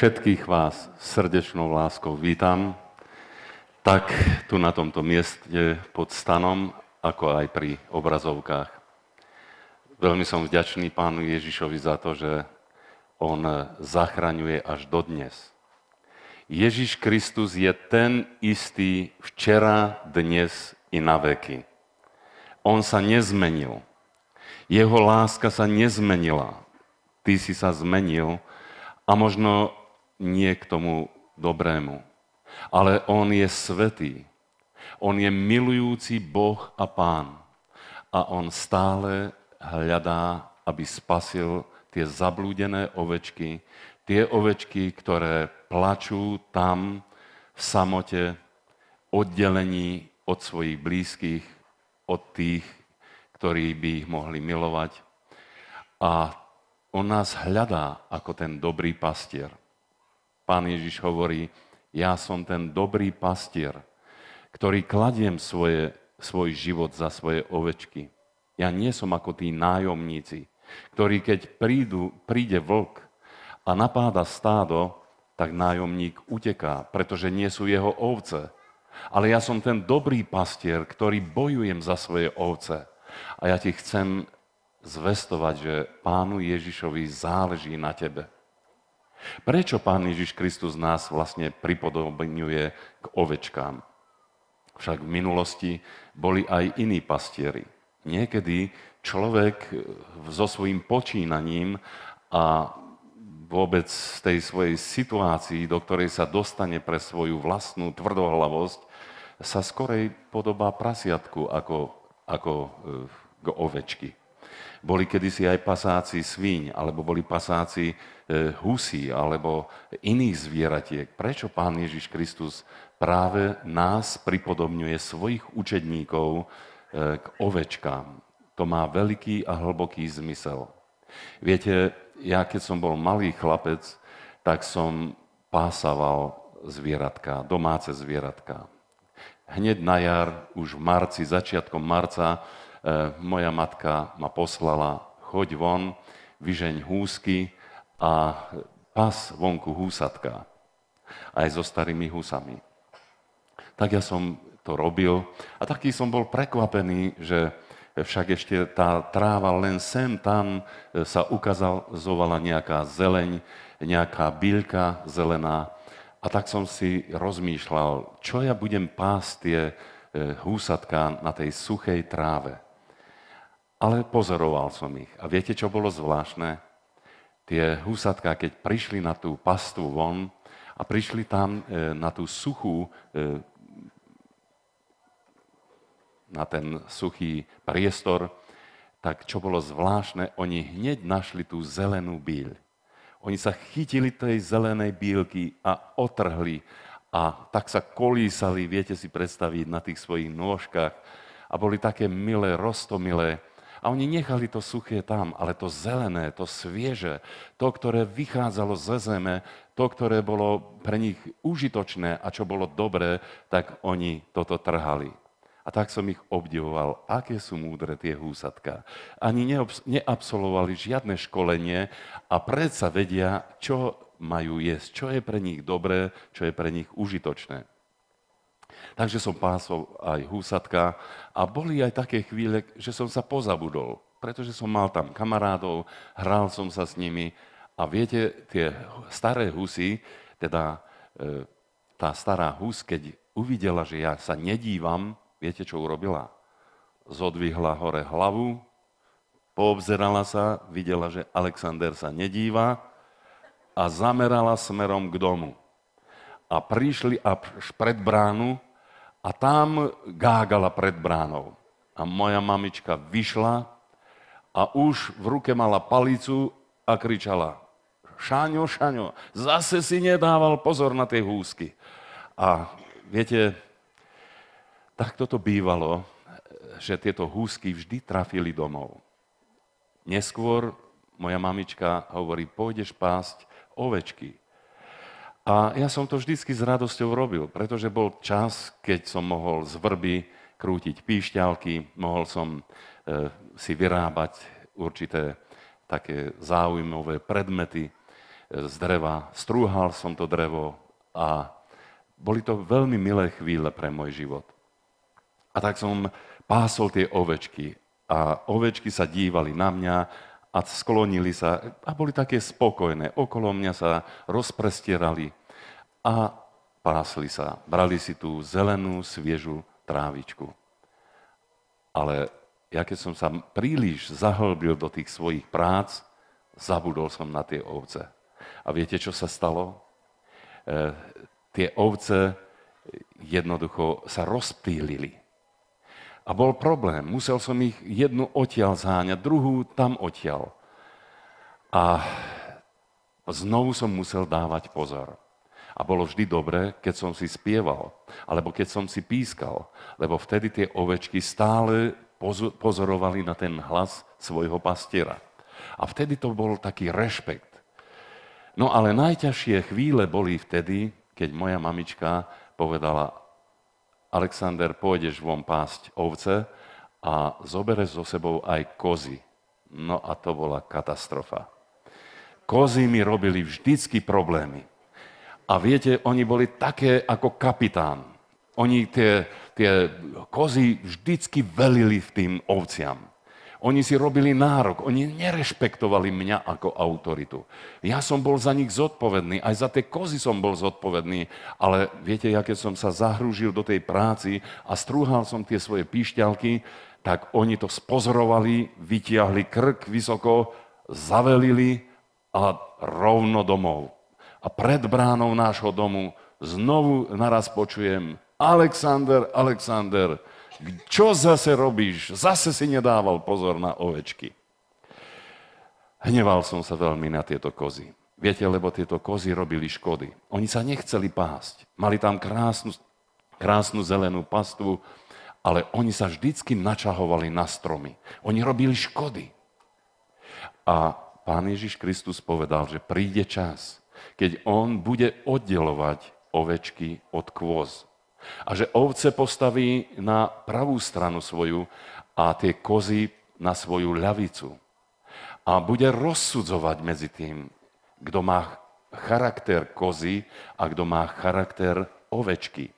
všetkých vás srdečnou láskou vítam, tak tu na tomto mieste pod stanom, ako aj pri obrazovkách. Veľmi som vďačný pánu Ježišovi za to, že on zachraňuje až dodnes. Ježiš Kristus je ten istý včera, dnes i na veky. On sa nezmenil. Jeho láska sa nezmenila. Ty si sa zmenil a možno nie k tomu dobrému. Ale on je svetý. On je milujúci Boh a Pán. A on stále hľadá, aby spasil tie zablúdené ovečky, tie ovečky, ktoré plačú tam v samote, oddelení od svojich blízkych, od tých, ktorí by ich mohli milovať. A on nás hľadá ako ten dobrý pastier. Pán Ježiš hovorí, ja som ten dobrý pastier, ktorý kladiem svoje, svoj život za svoje ovečky. Ja nie som ako tí nájomníci, ktorí keď prídu, príde vlk a napáda stádo, tak nájomník uteká, pretože nie sú jeho ovce. Ale ja som ten dobrý pastier, ktorý bojujem za svoje ovce. A ja ti chcem zvestovať, že pánu Ježišovi záleží na tebe. Prečo Pán Ježiš Kristus nás vlastne pripodobňuje k ovečkám? Však v minulosti boli aj iní pastieri. Niekedy človek eh, so svojím počínaním a vôbec tej svojej situácii, do ktorej sa dostane pre svoju vlastnú tvrdohlavosť, sa skorej podobá prasiatku ako, ako eh, k ovečky boli kedysi aj pasáci svíň, alebo boli pasáci e, husí, alebo iných zvieratiek. Prečo pán Ježiš Kristus práve nás pripodobňuje svojich učedníkov e, k ovečkám? To má veľký a hlboký zmysel. Viete, ja keď som bol malý chlapec, tak som pásaval zvieratka, domáce zvieratka. Hneď na jar, už v marci, začiatkom marca, E, moja matka ma poslala, choď von, vyžeň húsky a pas vonku húsatka. Aj so starými húsami. Tak ja som to robil a taký som bol prekvapený, že však ešte tá tráva len sem tam e, sa ukazovala nejaká zeleň, nejaká bylka zelená. A tak som si rozmýšľal, čo ja budem pásť tie e, húsatka na tej suchej tráve. Ale pozoroval som ich. A viete, čo bolo zvláštne? Tie husatka, keď prišli na tú pastu von a prišli tam e, na tú suchú, e, na ten suchý priestor, tak čo bolo zvláštne, oni hneď našli tú zelenú bíľ. Oni sa chytili tej zelenej bílky a otrhli a tak sa kolísali, viete si predstaviť, na tých svojich nôžkach a boli také milé, rostomilé a oni nechali to suché tam, ale to zelené, to svieže, to, ktoré vychádzalo ze zeme, to, ktoré bolo pre nich užitočné a čo bolo dobré, tak oni toto trhali. A tak som ich obdivoval, aké sú múdre tie húsatka. Ani neobs- neabsolvovali žiadne školenie a predsa vedia, čo majú jesť, čo je pre nich dobré, čo je pre nich užitočné. Takže som pásol aj húsatka a boli aj také chvíle, že som sa pozabudol, pretože som mal tam kamarádov, hral som sa s nimi a viete, tie staré husy, teda e, tá stará hus, keď uvidela, že ja sa nedívam, viete, čo urobila? Zodvihla hore hlavu, poobzerala sa, videla, že Alexander sa nedíva a zamerala smerom k domu a prišli až pred bránu a tam gágala pred bránou. A moja mamička vyšla a už v ruke mala palicu a kričala šáňo. Šáňo, zase si nedával pozor na tie húsky. A viete, tak toto bývalo, že tieto húsky vždy trafili domov. Neskôr moja mamička hovorí, pôjdeš pásť ovečky. A ja som to vždycky s radosťou robil, pretože bol čas, keď som mohol z vrby krútiť píšťalky, mohol som e, si vyrábať určité také záujmové predmety e, z dreva. Strúhal som to drevo a boli to veľmi milé chvíle pre môj život. A tak som pásol tie ovečky a ovečky sa dívali na mňa a sklonili sa a boli také spokojné. Okolo mňa sa rozprestierali a pásli sa. Brali si tú zelenú, sviežu trávičku. Ale ja keď som sa príliš zahlbil do tých svojich prác, zabudol som na tie ovce. A viete, čo sa stalo? E, tie ovce jednoducho sa rozptýlili. A bol problém. Musel som ich jednu odtiaľ zháňať, druhú tam odtiaľ. A znovu som musel dávať pozor. A bolo vždy dobré, keď som si spieval, alebo keď som si pískal, lebo vtedy tie ovečky stále pozorovali na ten hlas svojho pastiera. A vtedy to bol taký rešpekt. No ale najťažšie chvíle boli vtedy, keď moja mamička povedala, Alexander, pôjdeš von pásť ovce a zobereš so sebou aj kozy. No a to bola katastrofa. Kozy mi robili vždycky problémy. A viete, oni boli také ako kapitán. Oni tie, tie kozy vždycky velili v tým ovciam. Oni si robili nárok, oni nerešpektovali mňa ako autoritu. Ja som bol za nich zodpovedný, aj za tie kozy som bol zodpovedný, ale viete, ja keď som sa zahrúžil do tej práci a strúhal som tie svoje píšťalky, tak oni to spozorovali, vytiahli krk vysoko, zavelili a rovno domov a pred bránou nášho domu znovu naraz počujem Alexander, Alexander, čo zase robíš? Zase si nedával pozor na ovečky. Hneval som sa veľmi na tieto kozy. Viete, lebo tieto kozy robili škody. Oni sa nechceli pásť. Mali tam krásnu, krásnu zelenú pastvu, ale oni sa vždycky načahovali na stromy. Oni robili škody. A pán Ježiš Kristus povedal, že príde čas, keď on bude oddelovať ovečky od kôz. A že ovce postaví na pravú stranu svoju a tie kozy na svoju ľavicu. A bude rozsudzovať medzi tým, kto má charakter kozy a kto má charakter ovečky.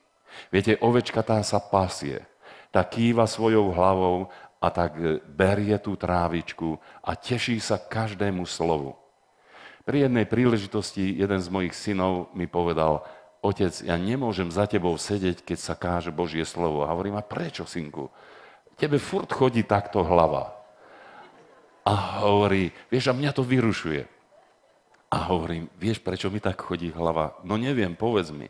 Viete, ovečka tá sa pasie, tá kýva svojou hlavou a tak berie tú trávičku a teší sa každému slovu. Pri jednej príležitosti jeden z mojich synov mi povedal, otec, ja nemôžem za tebou sedieť, keď sa káže Božie slovo. A hovorím, a prečo, synku? Tebe furt chodí takto hlava. A hovorí, vieš, a mňa to vyrušuje. A hovorím, vieš, prečo mi tak chodí hlava? No neviem, povedz mi.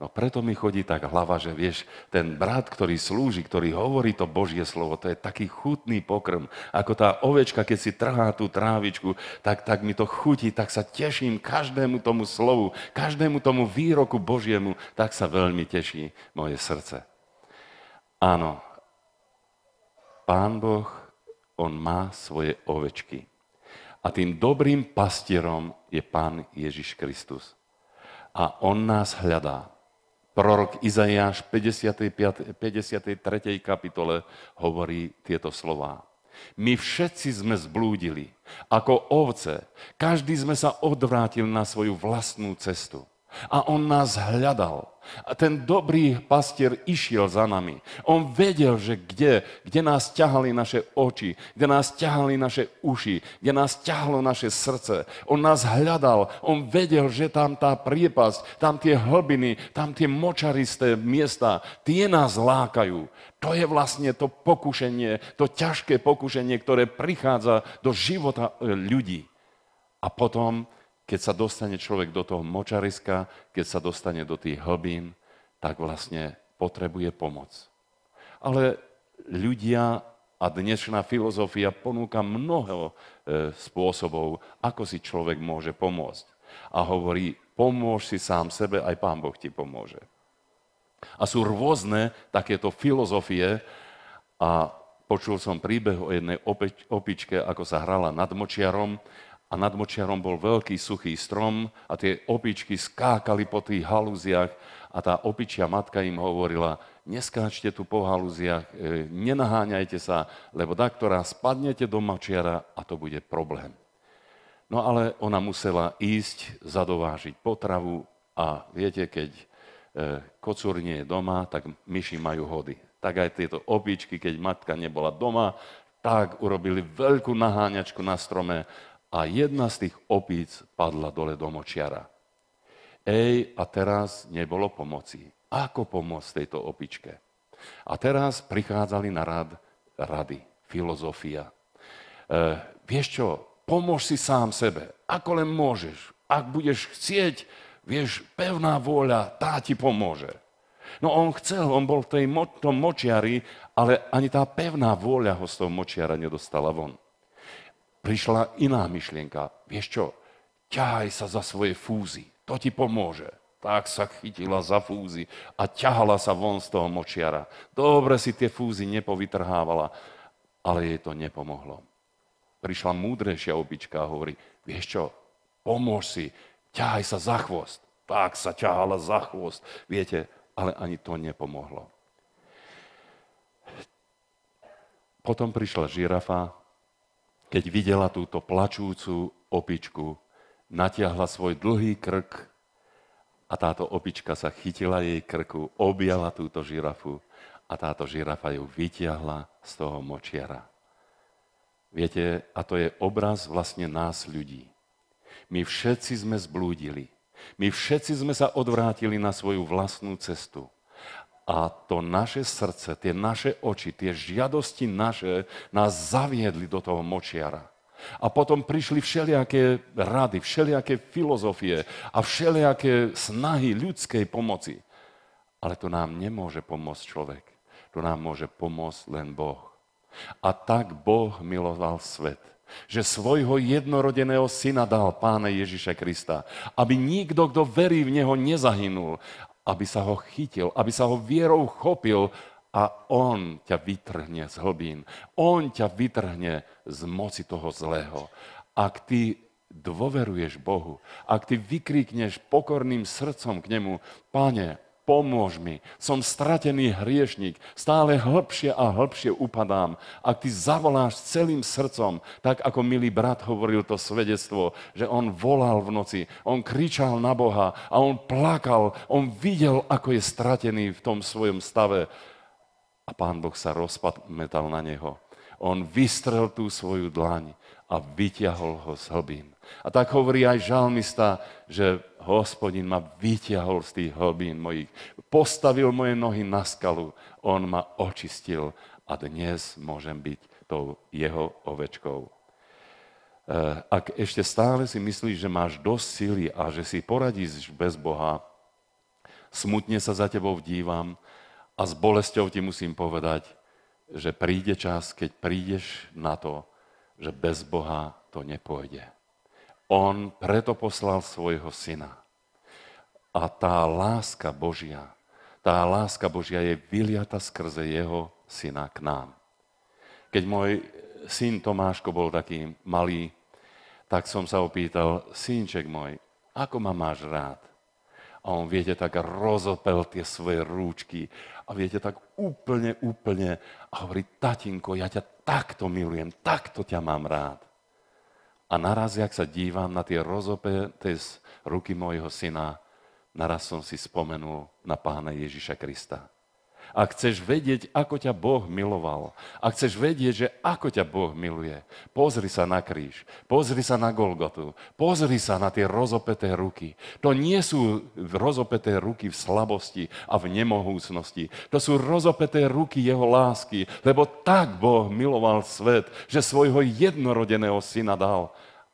No preto mi chodí tak hlava, že vieš, ten brat, ktorý slúži, ktorý hovorí to Božie slovo, to je taký chutný pokrm. Ako tá ovečka, keď si trhá tú trávičku, tak, tak mi to chutí, tak sa teším každému tomu slovu, každému tomu výroku Božiemu, tak sa veľmi teší moje srdce. Áno, Pán Boh, On má svoje ovečky. A tým dobrým pastierom je Pán Ježiš Kristus. A On nás hľadá prorok Izajáš v 53. kapitole hovorí tieto slova. My všetci sme zblúdili, ako ovce. Každý sme sa odvrátil na svoju vlastnú cestu. A on nás hľadal. A ten dobrý pastier išiel za nami. On vedel, že kde, kde nás ťahali naše oči, kde nás ťahali naše uši, kde nás ťahlo naše srdce. On nás hľadal, on vedel, že tam tá priepasť, tam tie hlbiny, tam tie močaristé miesta, tie nás lákajú. To je vlastne to pokušenie, to ťažké pokušenie, ktoré prichádza do života e, ľudí. A potom keď sa dostane človek do toho močariska, keď sa dostane do tých hlbín, tak vlastne potrebuje pomoc. Ale ľudia a dnešná filozofia ponúka mnoho e, spôsobov, ako si človek môže pomôcť. A hovorí, pomôž si sám sebe, aj Pán Boh ti pomôže. A sú rôzne takéto filozofie a počul som príbeh o jednej opičke, ako sa hrala nad močiarom a nad močiarom bol veľký suchý strom a tie opičky skákali po tých halúziach a tá opičia matka im hovorila, neskáčte tu po halúziach, e, nenaháňajte sa, lebo daktorá spadnete do mačiara a to bude problém. No ale ona musela ísť zadovážiť potravu a viete, keď e, kocúr nie je doma, tak myši majú hody. Tak aj tieto opičky, keď matka nebola doma, tak urobili veľkú naháňačku na strome a jedna z tých opíc padla dole do močiara. Ej, a teraz nebolo pomoci. Ako pomôcť tejto opičke? A teraz prichádzali na rad rady, filozofia. E, vieš čo, pomôž si sám sebe, ako len môžeš. Ak budeš chcieť, vieš, pevná vôľa, tá ti pomôže. No on chcel, on bol v tej mo- tom močiari, ale ani tá pevná vôľa ho z toho močiara nedostala von prišla iná myšlienka. Vieš čo, ťahaj sa za svoje fúzy, to ti pomôže. Tak sa chytila za fúzy a ťahala sa von z toho močiara. Dobre si tie fúzy nepovytrhávala, ale jej to nepomohlo. Prišla múdrejšia obička a hovorí, vieš čo, pomôž si, ťahaj sa za chvost. Tak sa ťahala za chvost. Viete, ale ani to nepomohlo. Potom prišla žirafa keď videla túto plačúcu opičku, natiahla svoj dlhý krk a táto opička sa chytila jej krku, objala túto žirafu a táto žirafa ju vytiahla z toho močiara. Viete, a to je obraz vlastne nás ľudí. My všetci sme zblúdili. My všetci sme sa odvrátili na svoju vlastnú cestu. A to naše srdce, tie naše oči, tie žiadosti naše nás zaviedli do toho močiara. A potom prišli všelijaké rady, všelijaké filozofie a všelijaké snahy ľudskej pomoci. Ale to nám nemôže pomôcť človek. To nám môže pomôcť len Boh. A tak Boh miloval svet, že svojho jednorodeného syna dal Páne Ježiša Krista, aby nikto, kto verí v Neho, nezahynul, aby sa ho chytil, aby sa ho vierou chopil a on ťa vytrhne z hlbín. On ťa vytrhne z moci toho zlého. Ak ty dôveruješ Bohu, ak ty vykrikneš pokorným srdcom k nemu, Pane, pomôž mi. Som stratený hriešnik, stále hĺbšie a hĺbšie upadám. Ak ty zavoláš celým srdcom, tak ako milý brat hovoril to svedectvo, že on volal v noci, on kričal na Boha a on plakal, on videl, ako je stratený v tom svojom stave. A pán Boh sa rozpadmetal na neho. On vystrel tú svoju dlaň a vyťahol ho z hlbín. A tak hovorí aj žalmista, že hospodin ma vyťahol z tých hlbín mojich, postavil moje nohy na skalu, on ma očistil a dnes môžem byť tou jeho ovečkou. E, ak ešte stále si myslíš, že máš dosť sily a že si poradíš bez Boha, smutne sa za tebou dívam a s bolesťou ti musím povedať, že príde čas, keď prídeš na to, že bez Boha to nepôjde. On preto poslal svojho syna. A tá láska Božia, tá láska Božia je vyliata skrze jeho syna k nám. Keď môj syn Tomáško bol taký malý, tak som sa opýtal, synček môj, ako ma máš rád? A on, viete, tak rozopel tie svoje rúčky a viete, tak úplne, úplne a hovorí, tatinko, ja ťa takto milujem, takto ťa mám rád. A naraz, jak sa dívam na tie rozopeté ruky mojho syna, naraz som si spomenul na pána Ježiša Krista. A chceš vedieť, ako ťa Boh miloval. A chceš vedieť, že ako ťa Boh miluje. Pozri sa na kríž. Pozri sa na Golgotu. Pozri sa na tie rozopeté ruky. To nie sú rozopeté ruky v slabosti a v nemohúcnosti. To sú rozopeté ruky jeho lásky. Lebo tak Boh miloval svet, že svojho jednorodeného syna dal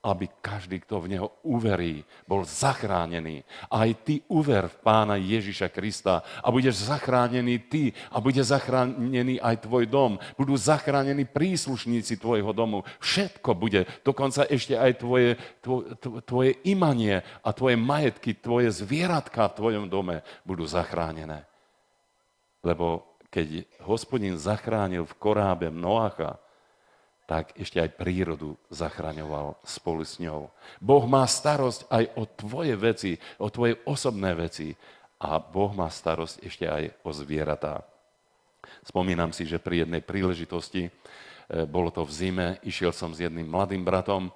aby každý, kto v Neho uverí, bol zachránený. Aj ty uver v Pána Ježiša Krista a budeš zachránený ty a bude zachránený aj tvoj dom. Budú zachránení príslušníci tvojho domu. Všetko bude, dokonca ešte aj tvoje, tvo, tvoje imanie a tvoje majetky, tvoje zvieratka v tvojom dome budú zachránené. Lebo keď hospodin zachránil v korábe Noacha, tak ešte aj prírodu zachraňoval spolu s ňou. Boh má starosť aj o tvoje veci, o tvoje osobné veci. A Boh má starosť ešte aj o zvieratá. Spomínam si, že pri jednej príležitosti, e, bolo to v zime, išiel som s jedným mladým bratom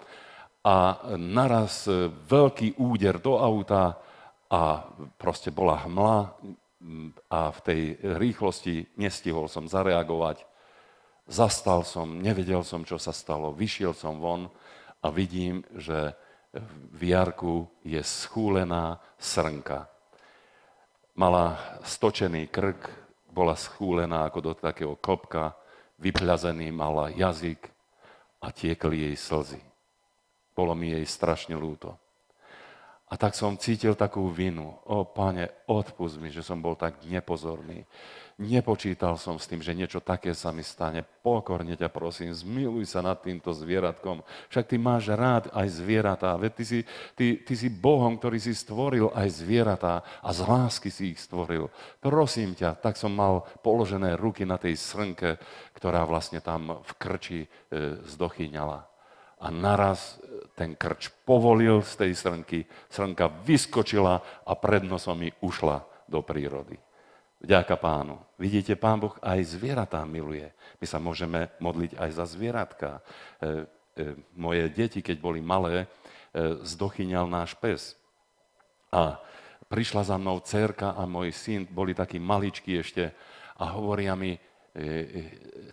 a naraz e, veľký úder do auta a proste bola hmla a v tej rýchlosti nestihol som zareagovať Zastal som, nevedel som, čo sa stalo, vyšiel som von a vidím, že v jarku je schúlená srnka. Mala stočený krk, bola schúlená ako do takého kopka, vyplazený mala jazyk a tiekli jej slzy. Bolo mi jej strašne lúto. A tak som cítil takú vinu. O, pane, odpust mi, že som bol tak nepozorný, Nepočítal som s tým, že niečo také sa mi stane. Pokorne ťa prosím, zmiluj sa nad týmto zvieratkom. Však ty máš rád aj zvieratá. Veď ty si, ty, ty si Bohom, ktorý si stvoril aj zvieratá a z lásky si ich stvoril. Prosím ťa, tak som mal položené ruky na tej srnke, ktorá vlastne tam v krči e, zdochyňala. A naraz e, ten krč povolil z tej srnky, srnka vyskočila a pred nosom mi ušla do prírody. Vďaka pánu. Vidíte, pán Boh aj zvieratá miluje. My sa môžeme modliť aj za zvieratka. E, e, moje deti, keď boli malé, e, zdochyňal náš pes. A prišla za mnou cerka a môj syn, boli takí maličkí ešte, a hovoria mi, e, e,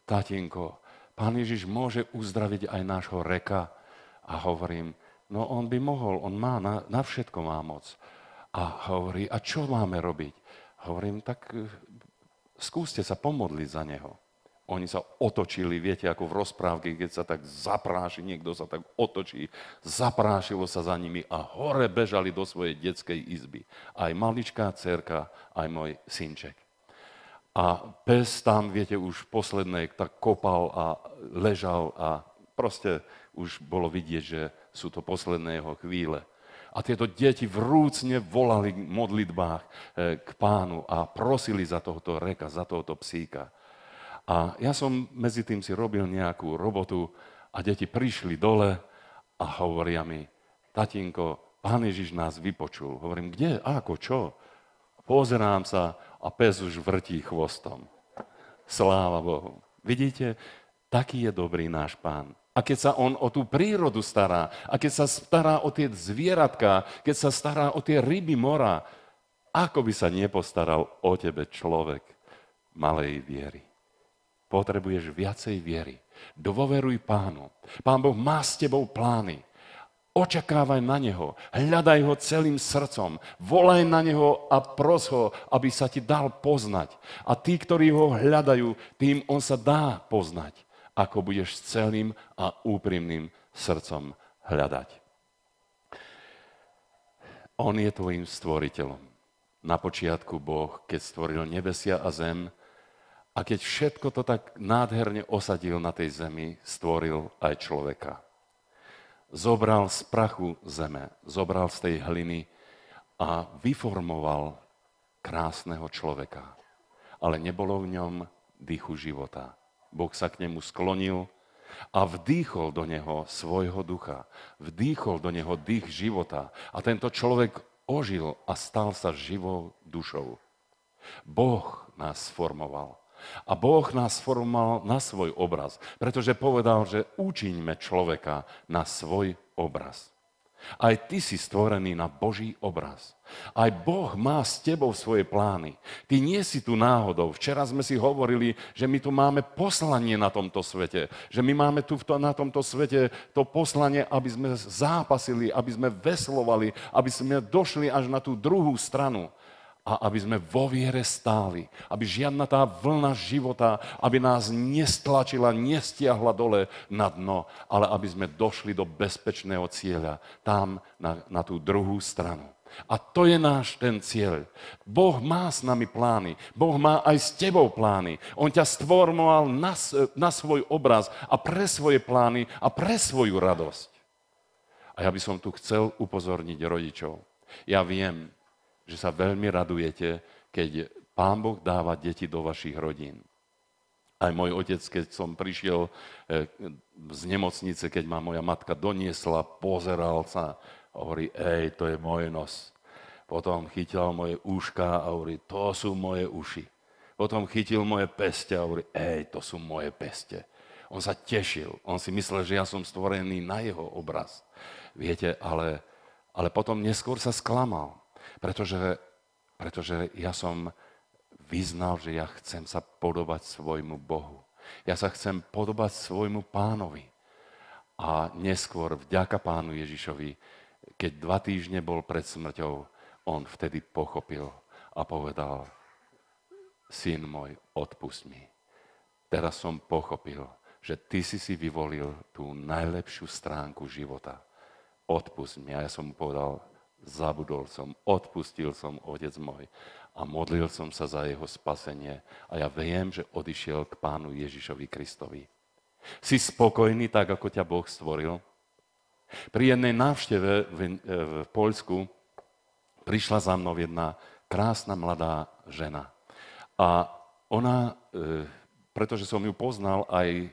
tatinko, pán Ježiš môže uzdraviť aj nášho reka. A hovorím, no on by mohol, on má, na, na všetko má moc. A hovorí, a čo máme robiť? Hovorím, tak e, skúste sa pomodliť za neho. Oni sa otočili, viete, ako v rozprávke, keď sa tak zapráši, niekto sa tak otočí, zaprášilo sa za nimi a hore bežali do svojej detskej izby. Aj maličká cerka, aj môj synček. A pes tam, viete, už posledné tak kopal a ležal a proste už bolo vidieť, že sú to posledné jeho chvíle. A tieto deti vrúcne volali v modlitbách e, k pánu a prosili za tohoto reka, za tohoto psíka. A ja som medzi tým si robil nejakú robotu a deti prišli dole a hovoria mi, tatinko, pán Ježiš nás vypočul. Hovorím, kde, ako, čo? Pozerám sa a pes už vrtí chvostom. Sláva Bohu. Vidíte, taký je dobrý náš pán a keď sa on o tú prírodu stará, a keď sa stará o tie zvieratka, keď sa stará o tie ryby mora, ako by sa nepostaral o tebe človek malej viery? Potrebuješ viacej viery. Dôveruj pánu. Pán Boh má s tebou plány. Očakávaj na Neho, hľadaj Ho celým srdcom, volaj na Neho a pros Ho, aby sa ti dal poznať. A tí, ktorí Ho hľadajú, tým On sa dá poznať ako budeš s celým a úprimným srdcom hľadať. On je tvojim stvoriteľom. Na počiatku Boh, keď stvoril nebesia a zem, a keď všetko to tak nádherne osadil na tej zemi, stvoril aj človeka. Zobral z prachu zeme, zobral z tej hliny a vyformoval krásneho človeka. Ale nebolo v ňom dýchu života. Boh sa k nemu sklonil a vdýchol do neho svojho ducha. Vdýchol do neho dých života a tento človek ožil a stal sa živou dušou. Boh nás formoval. A Boh nás formoval na svoj obraz, pretože povedal, že učiňme človeka na svoj obraz. Aj ty si stvorený na Boží obraz. Aj Boh má s tebou svoje plány. Ty nie si tu náhodou. Včera sme si hovorili, že my tu máme poslanie na tomto svete. Že my máme tu na tomto svete to poslanie, aby sme zápasili, aby sme veslovali, aby sme došli až na tú druhú stranu a aby sme vo viere stáli. Aby žiadna tá vlna života, aby nás nestlačila, nestiahla dole na dno, ale aby sme došli do bezpečného cieľa, tam na, na tú druhú stranu. A to je náš ten cieľ. Boh má s nami plány. Boh má aj s tebou plány. On ťa stvormoval na, na svoj obraz a pre svoje plány a pre svoju radosť. A ja by som tu chcel upozorniť rodičov. Ja viem, že sa veľmi radujete, keď Pán Boh dáva deti do vašich rodín. Aj môj otec, keď som prišiel eh, z nemocnice, keď ma moja matka doniesla, pozeral sa a hovorí, ej, to je môj nos. Potom chytil moje úška a hovorí, to sú moje uši. Potom chytil moje peste a hovorí, ej, to sú moje peste. On sa tešil, on si myslel, že ja som stvorený na jeho obraz. Viete, ale, ale potom neskôr sa sklamal. Pretože, pretože ja som vyznal, že ja chcem sa podobať svojmu Bohu. Ja sa chcem podobať svojmu pánovi. A neskôr vďaka pánu Ježišovi, keď dva týždne bol pred smrťou, on vtedy pochopil a povedal, syn môj, odpust mi. Teraz som pochopil, že ty si si vyvolil tú najlepšiu stránku života. Odpust mi. A ja som mu povedal, zabudol som, odpustil som, otec môj. A modlil som sa za jeho spasenie. A ja viem, že odišiel k pánu Ježišovi Kristovi. Si spokojný tak, ako ťa Boh stvoril? Pri jednej návšteve v, eh, v Poľsku prišla za mnou jedna krásna mladá žena. A ona, eh, pretože som ju poznal aj eh,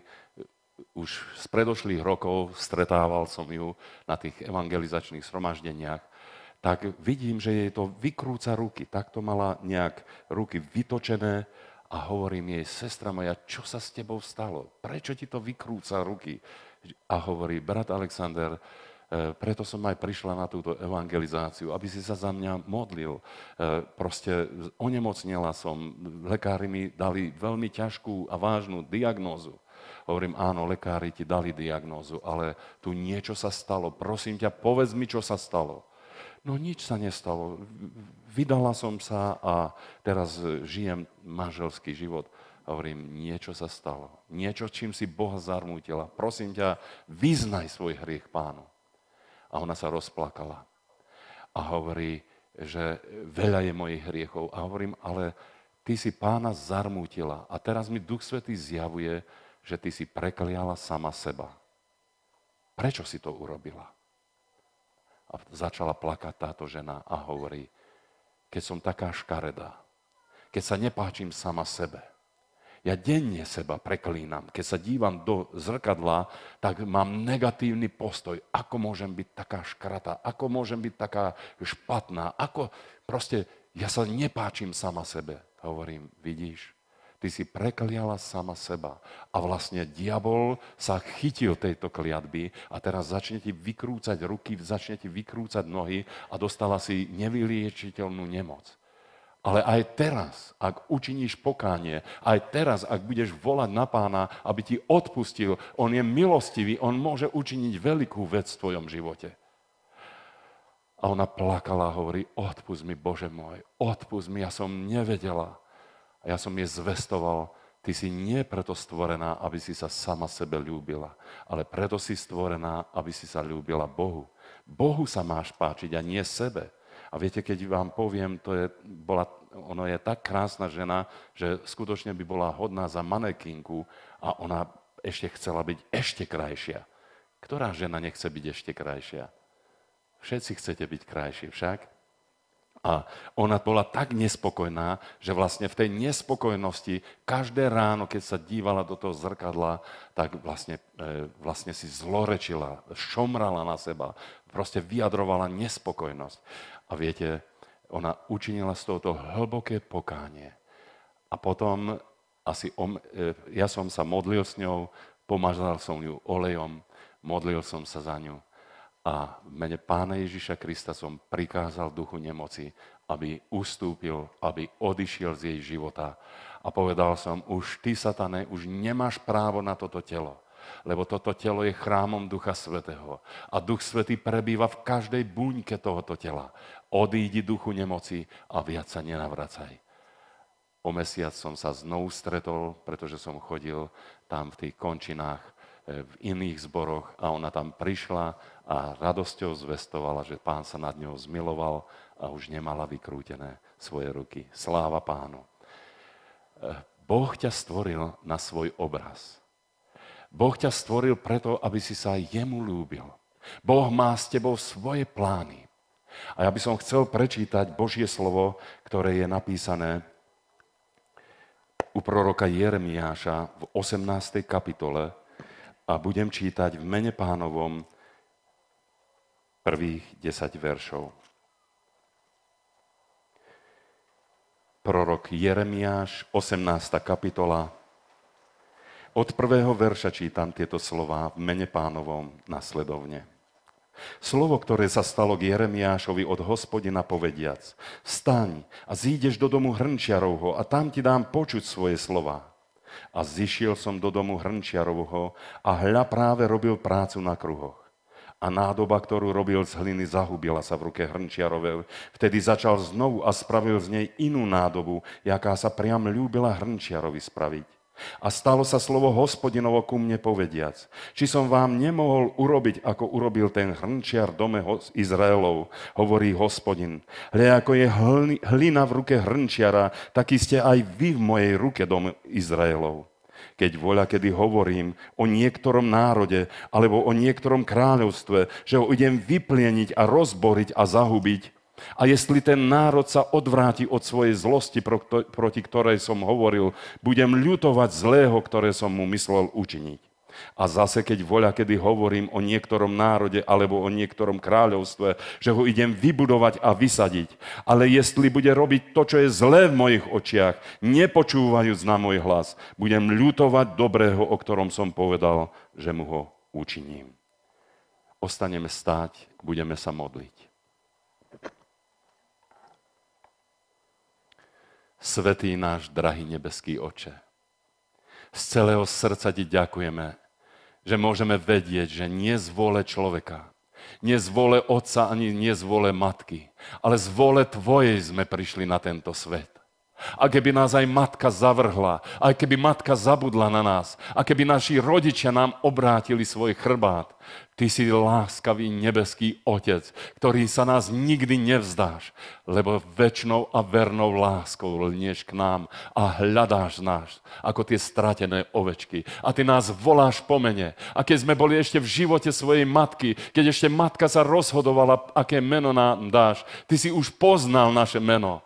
už z predošlých rokov, stretával som ju na tých evangelizačných sromaždeniach tak vidím, že jej to vykrúca ruky. Takto mala nejak ruky vytočené a hovorím jej, sestra moja, čo sa s tebou stalo? Prečo ti to vykrúca ruky? A hovorí, brat Alexander, e, preto som aj prišla na túto evangelizáciu, aby si sa za mňa modlil. E, proste onemocnila som, lekári mi dali veľmi ťažkú a vážnu diagnózu. Hovorím, áno, lekári ti dali diagnózu, ale tu niečo sa stalo. Prosím ťa, povedz mi, čo sa stalo. No nič sa nestalo. Vydala som sa a teraz žijem manželský život. A hovorím, niečo sa stalo. Niečo, čím si Boha zarmútila. Prosím ťa, vyznaj svoj hriech pánu. A ona sa rozplakala. A hovorí, že veľa je mojich hriechov. A hovorím, ale ty si pána zarmútila. A teraz mi Duch Svetý zjavuje, že ty si prekliala sama seba. Prečo si to urobila? A začala plakať táto žena a hovorí, keď som taká škaredá, keď sa nepáčim sama sebe, ja denne seba preklínam. Keď sa dívam do zrkadla, tak mám negatívny postoj. Ako môžem byť taká škrata? Ako môžem byť taká špatná? Ako proste ja sa nepáčim sama sebe. Hovorím, vidíš, ty si prekliala sama seba. A vlastne diabol sa chytil tejto kliatby a teraz začne ti vykrúcať ruky, začne ti vykrúcať nohy a dostala si nevyliečiteľnú nemoc. Ale aj teraz, ak učiníš pokánie, aj teraz, ak budeš volať na pána, aby ti odpustil, on je milostivý, on môže učiniť veľkú vec v tvojom živote. A ona plakala a hovorí, odpust mi, Bože môj, odpust mi, ja som nevedela. A ja som jej zvestoval, ty si nie preto stvorená, aby si sa sama sebe ľúbila, ale preto si stvorená, aby si sa ľúbila Bohu. Bohu sa máš páčiť a nie sebe. A viete, keď vám poviem, to je, bola, ono je tak krásna žena, že skutočne by bola hodná za manekinku a ona ešte chcela byť ešte krajšia. Ktorá žena nechce byť ešte krajšia? Všetci chcete byť krajší však. A ona bola tak nespokojná, že vlastne v tej nespokojnosti každé ráno, keď sa dívala do toho zrkadla, tak vlastne, e, vlastne si zlorečila, šomrala na seba, proste vyjadrovala nespokojnosť. A viete, ona učinila z tohoto hlboké pokánie. A potom asi om, e, ja som sa modlil s ňou, pomazal som ju olejom, modlil som sa za ňu a v mene Pána Ježiša Krista som prikázal duchu nemoci, aby ustúpil, aby odišiel z jej života. A povedal som, už ty, satane, už nemáš právo na toto telo, lebo toto telo je chrámom Ducha Svetého. A Duch Svetý prebýva v každej buňke tohoto tela. Odídi duchu nemoci a viac sa nenavracaj. O mesiac som sa znovu stretol, pretože som chodil tam v tých končinách E, v iných zboroch a ona tam prišla a radosťou zvestovala, že pán sa nad ňou zmiloval a už nemala vykrútené svoje ruky. Sláva pánu. E, boh ťa stvoril na svoj obraz. Boh ťa stvoril preto, aby si sa jemu ľúbil. Boh má s tebou svoje plány. A ja by som chcel prečítať Božie slovo, ktoré je napísané u proroka Jeremiáša v 18. kapitole a budem čítať v mene pánovom prvých 10 veršov. Prorok Jeremiáš, 18. kapitola. Od prvého verša čítam tieto slova v mene pánovom nasledovne. Slovo, ktoré sa stalo k Jeremiášovi od hospodina povediac. Staň a zídeš do domu hrnčiarovho a tam ti dám počuť svoje slova a zišiel som do domu Hrnčiarovho a hľa práve robil prácu na kruhoch. A nádoba, ktorú robil z hliny, zahubila sa v ruke Hrnčiarovej. Vtedy začal znovu a spravil z nej inú nádobu, jaká sa priam ľúbila Hrnčiarovi spraviť. A stalo sa slovo hospodinovo ku mne povediac, či som vám nemohol urobiť, ako urobil ten hrnčiar dome Izraelov, hovorí hospodin. Hle, ako je hlina v ruke hrnčiara, taký ste aj vy v mojej ruke, dome Izraelov. Keď voľa, kedy hovorím o niektorom národe alebo o niektorom kráľovstve, že ho idem vyplieniť a rozboriť a zahubiť, a jestli ten národ sa odvráti od svojej zlosti, proti ktorej som hovoril, budem ľutovať zlého, ktoré som mu myslel učiniť. A zase, keď voľa, kedy hovorím o niektorom národe alebo o niektorom kráľovstve, že ho idem vybudovať a vysadiť, ale jestli bude robiť to, čo je zlé v mojich očiach, nepočúvajúc na môj hlas, budem ľutovať dobrého, o ktorom som povedal, že mu ho učiním. Ostaneme stáť, budeme sa modliť. Svetý náš drahý nebeský oče. Z celého srdca ti ďakujeme, že môžeme vedieť, že nie z vôle človeka, nie z vôle otca ani nie z vôle matky, ale z vôle tvojej sme prišli na tento svet. A keby nás aj matka zavrhla, aj keby matka zabudla na nás, a keby naši rodičia nám obrátili svoj chrbát, Ty si láskavý nebeský Otec, ktorý sa nás nikdy nevzdáš, lebo väčšnou a vernou láskou lnieš k nám a hľadáš nás ako tie stratené ovečky. A ty nás voláš po mene. A keď sme boli ešte v živote svojej matky, keď ešte matka sa rozhodovala, aké meno nám dáš, ty si už poznal naše meno.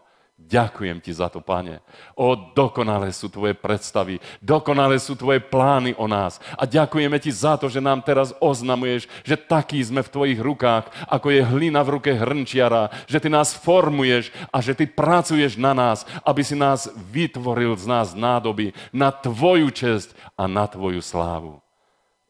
Ďakujem ti za to, pane. O, dokonale sú tvoje predstavy, dokonale sú tvoje plány o nás. A ďakujeme ti za to, že nám teraz oznamuješ, že takí sme v tvojich rukách, ako je hlina v ruke hrnčiara, že ty nás formuješ a že ty pracuješ na nás, aby si nás vytvoril z nás nádoby na tvoju čest a na tvoju slávu.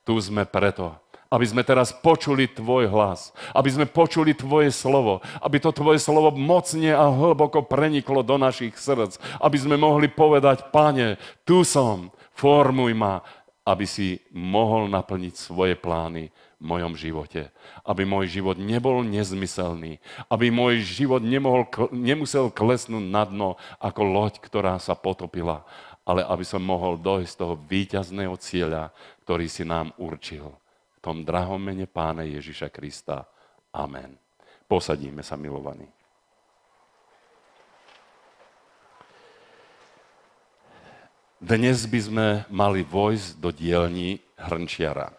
Tu sme preto, aby sme teraz počuli Tvoj hlas, aby sme počuli Tvoje slovo, aby to Tvoje slovo mocne a hlboko preniklo do našich srdc, aby sme mohli povedať, Pane, tu som, formuj ma, aby si mohol naplniť svoje plány v mojom živote. Aby môj život nebol nezmyselný. Aby môj život nemohol, nemusel klesnúť na dno ako loď, ktorá sa potopila. Ale aby som mohol dojsť z toho výťazného cieľa, ktorý si nám určil v tom drahom mene Pána Ježiša Krista. Amen. Posadíme sa, milovaní. Dnes by sme mali vojsť do dielni Hrnčiara.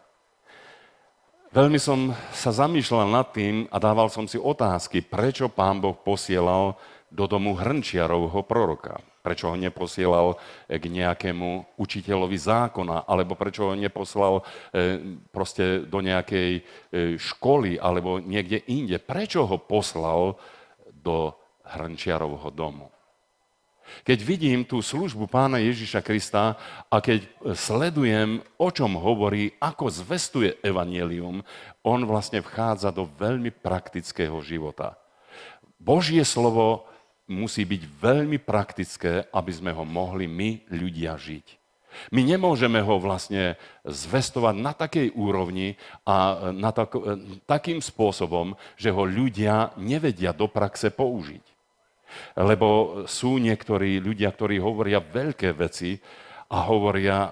Veľmi som sa zamýšľal nad tým a dával som si otázky, prečo pán Boh posielal do domu hrnčiarovho proroka? Prečo ho neposielal eh, k nejakému učiteľovi zákona? Alebo prečo ho neposlal eh, proste do nejakej eh, školy alebo niekde inde? Prečo ho poslal do hrnčiarovho domu? Keď vidím tú službu pána Ježiša Krista a keď sledujem, o čom hovorí, ako zvestuje evanielium, on vlastne vchádza do veľmi praktického života. Božie slovo musí byť veľmi praktické, aby sme ho mohli my, ľudia, žiť. My nemôžeme ho vlastne zvestovať na takej úrovni a e, na tak, e, takým spôsobom, že ho ľudia nevedia do praxe použiť. Lebo sú niektorí ľudia, ktorí hovoria veľké veci, a hovoria e,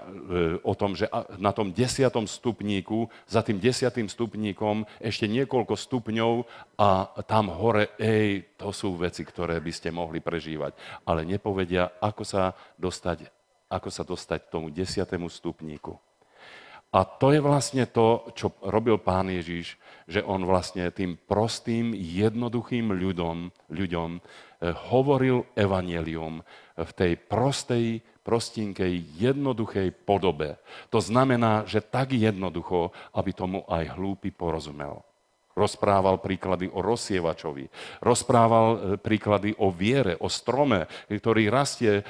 o tom, že na tom desiatom stupníku, za tým desiatým stupníkom ešte niekoľko stupňov a tam hore, ej, to sú veci, ktoré by ste mohli prežívať. Ale nepovedia, ako sa dostať, ako sa dostať tomu desiatému stupníku. A to je vlastne to, čo robil pán Ježiš, že on vlastne tým prostým, jednoduchým ľuďom, ľuďom e, hovoril evanelium v tej prostej, prostinkej, jednoduchej podobe. To znamená, že tak jednoducho, aby tomu aj hlúpy porozumel. Rozprával príklady o rozsievačovi, rozprával e, príklady o viere, o strome, ktorý rastie,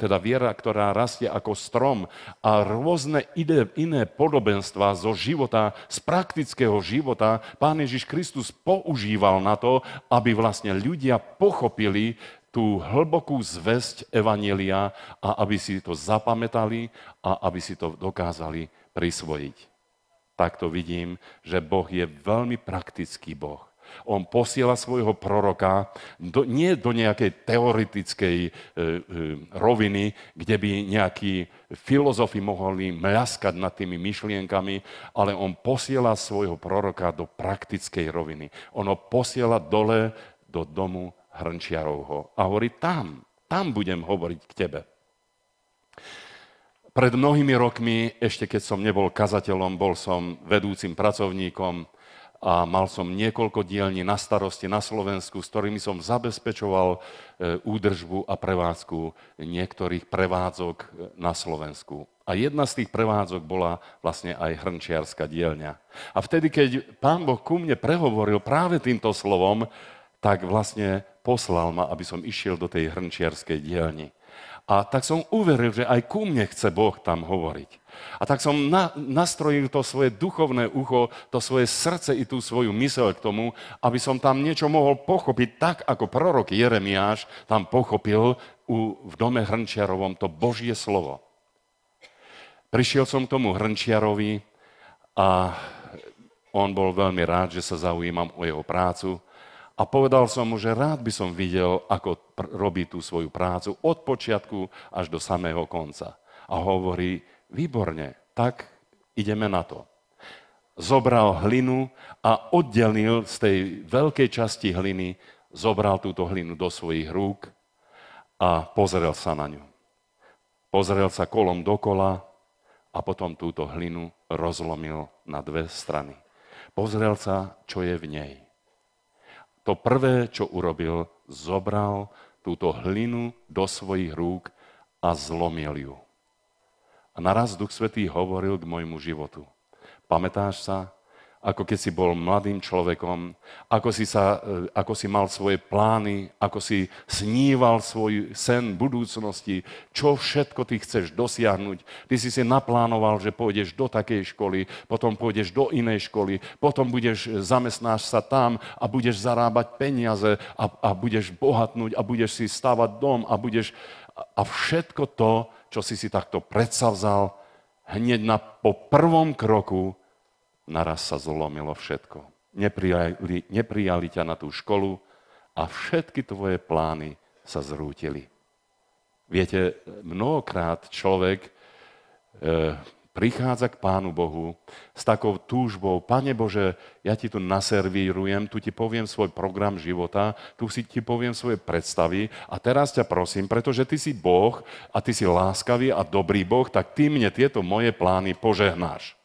teda viera, ktorá rastie ako strom a rôzne ide, iné podobenstva zo života, z praktického života pán Ježiš Kristus používal na to, aby vlastne ľudia pochopili tú hlbokú zväzť Evanielia a aby si to zapamätali a aby si to dokázali prisvojiť. Takto vidím, že Boh je veľmi praktický Boh. On posiela svojho proroka do, nie do nejakej teoretickej e, e, roviny, kde by nejakí filozofi mohli mľaskať nad tými myšlienkami, ale on posiela svojho proroka do praktickej roviny. Ono posiela dole do domu ho A hovorí, tam, tam budem hovoriť k tebe. Pred mnohými rokmi, ešte keď som nebol kazateľom, bol som vedúcim pracovníkom a mal som niekoľko dielní na starosti na Slovensku, s ktorými som zabezpečoval e, údržbu a prevádzku niektorých prevádzok e, na Slovensku. A jedna z tých prevádzok bola vlastne aj hrnčiarská dielňa. A vtedy, keď pán Boh ku mne prehovoril práve týmto slovom, tak vlastne poslal ma, aby som išiel do tej hrnčiarskej dielni. A tak som uveril, že aj ku mne chce Boh tam hovoriť. A tak som na, nastrojil to svoje duchovné ucho, to svoje srdce i tú svoju mysel k tomu, aby som tam niečo mohol pochopiť tak, ako prorok Jeremiáš tam pochopil u, v dome Hrnčiarovom to Božie slovo. Prišiel som k tomu Hrnčiarovi a on bol veľmi rád, že sa zaujímam o jeho prácu a povedal som mu, že rád by som videl, ako pr- robí tú svoju prácu od počiatku až do samého konca. A hovorí, výborne, tak ideme na to. Zobral hlinu a oddelil z tej veľkej časti hliny, zobral túto hlinu do svojich rúk a pozrel sa na ňu. Pozrel sa kolom dokola a potom túto hlinu rozlomil na dve strany. Pozrel sa, čo je v nej to prvé, čo urobil, zobral túto hlinu do svojich rúk a zlomil ju. A naraz Duch Svetý hovoril k môjmu životu. Pamätáš sa, ako keď si bol mladým človekom, ako si, sa, e, ako si mal svoje plány, ako si sníval svoj sen budúcnosti, čo všetko ty chceš dosiahnuť. Ty si si naplánoval, že pôjdeš do takej školy, potom pôjdeš do inej školy, potom budeš, e, zamestnáš sa tam a budeš zarábať peniaze a, a budeš bohatnúť a budeš si stavať dom a budeš... A všetko to, čo si si takto predsavzal, hneď na, po prvom kroku naraz sa zlomilo všetko. Neprijali, neprijali ťa na tú školu a všetky tvoje plány sa zrútili. Viete, mnohokrát človek e, prichádza k Pánu Bohu s takou túžbou, Pane Bože, ja ti tu naservírujem, tu ti poviem svoj program života, tu si ti poviem svoje predstavy a teraz ťa prosím, pretože ty si Boh a ty si láskavý a dobrý Boh, tak ty mne tieto moje plány požehnáš.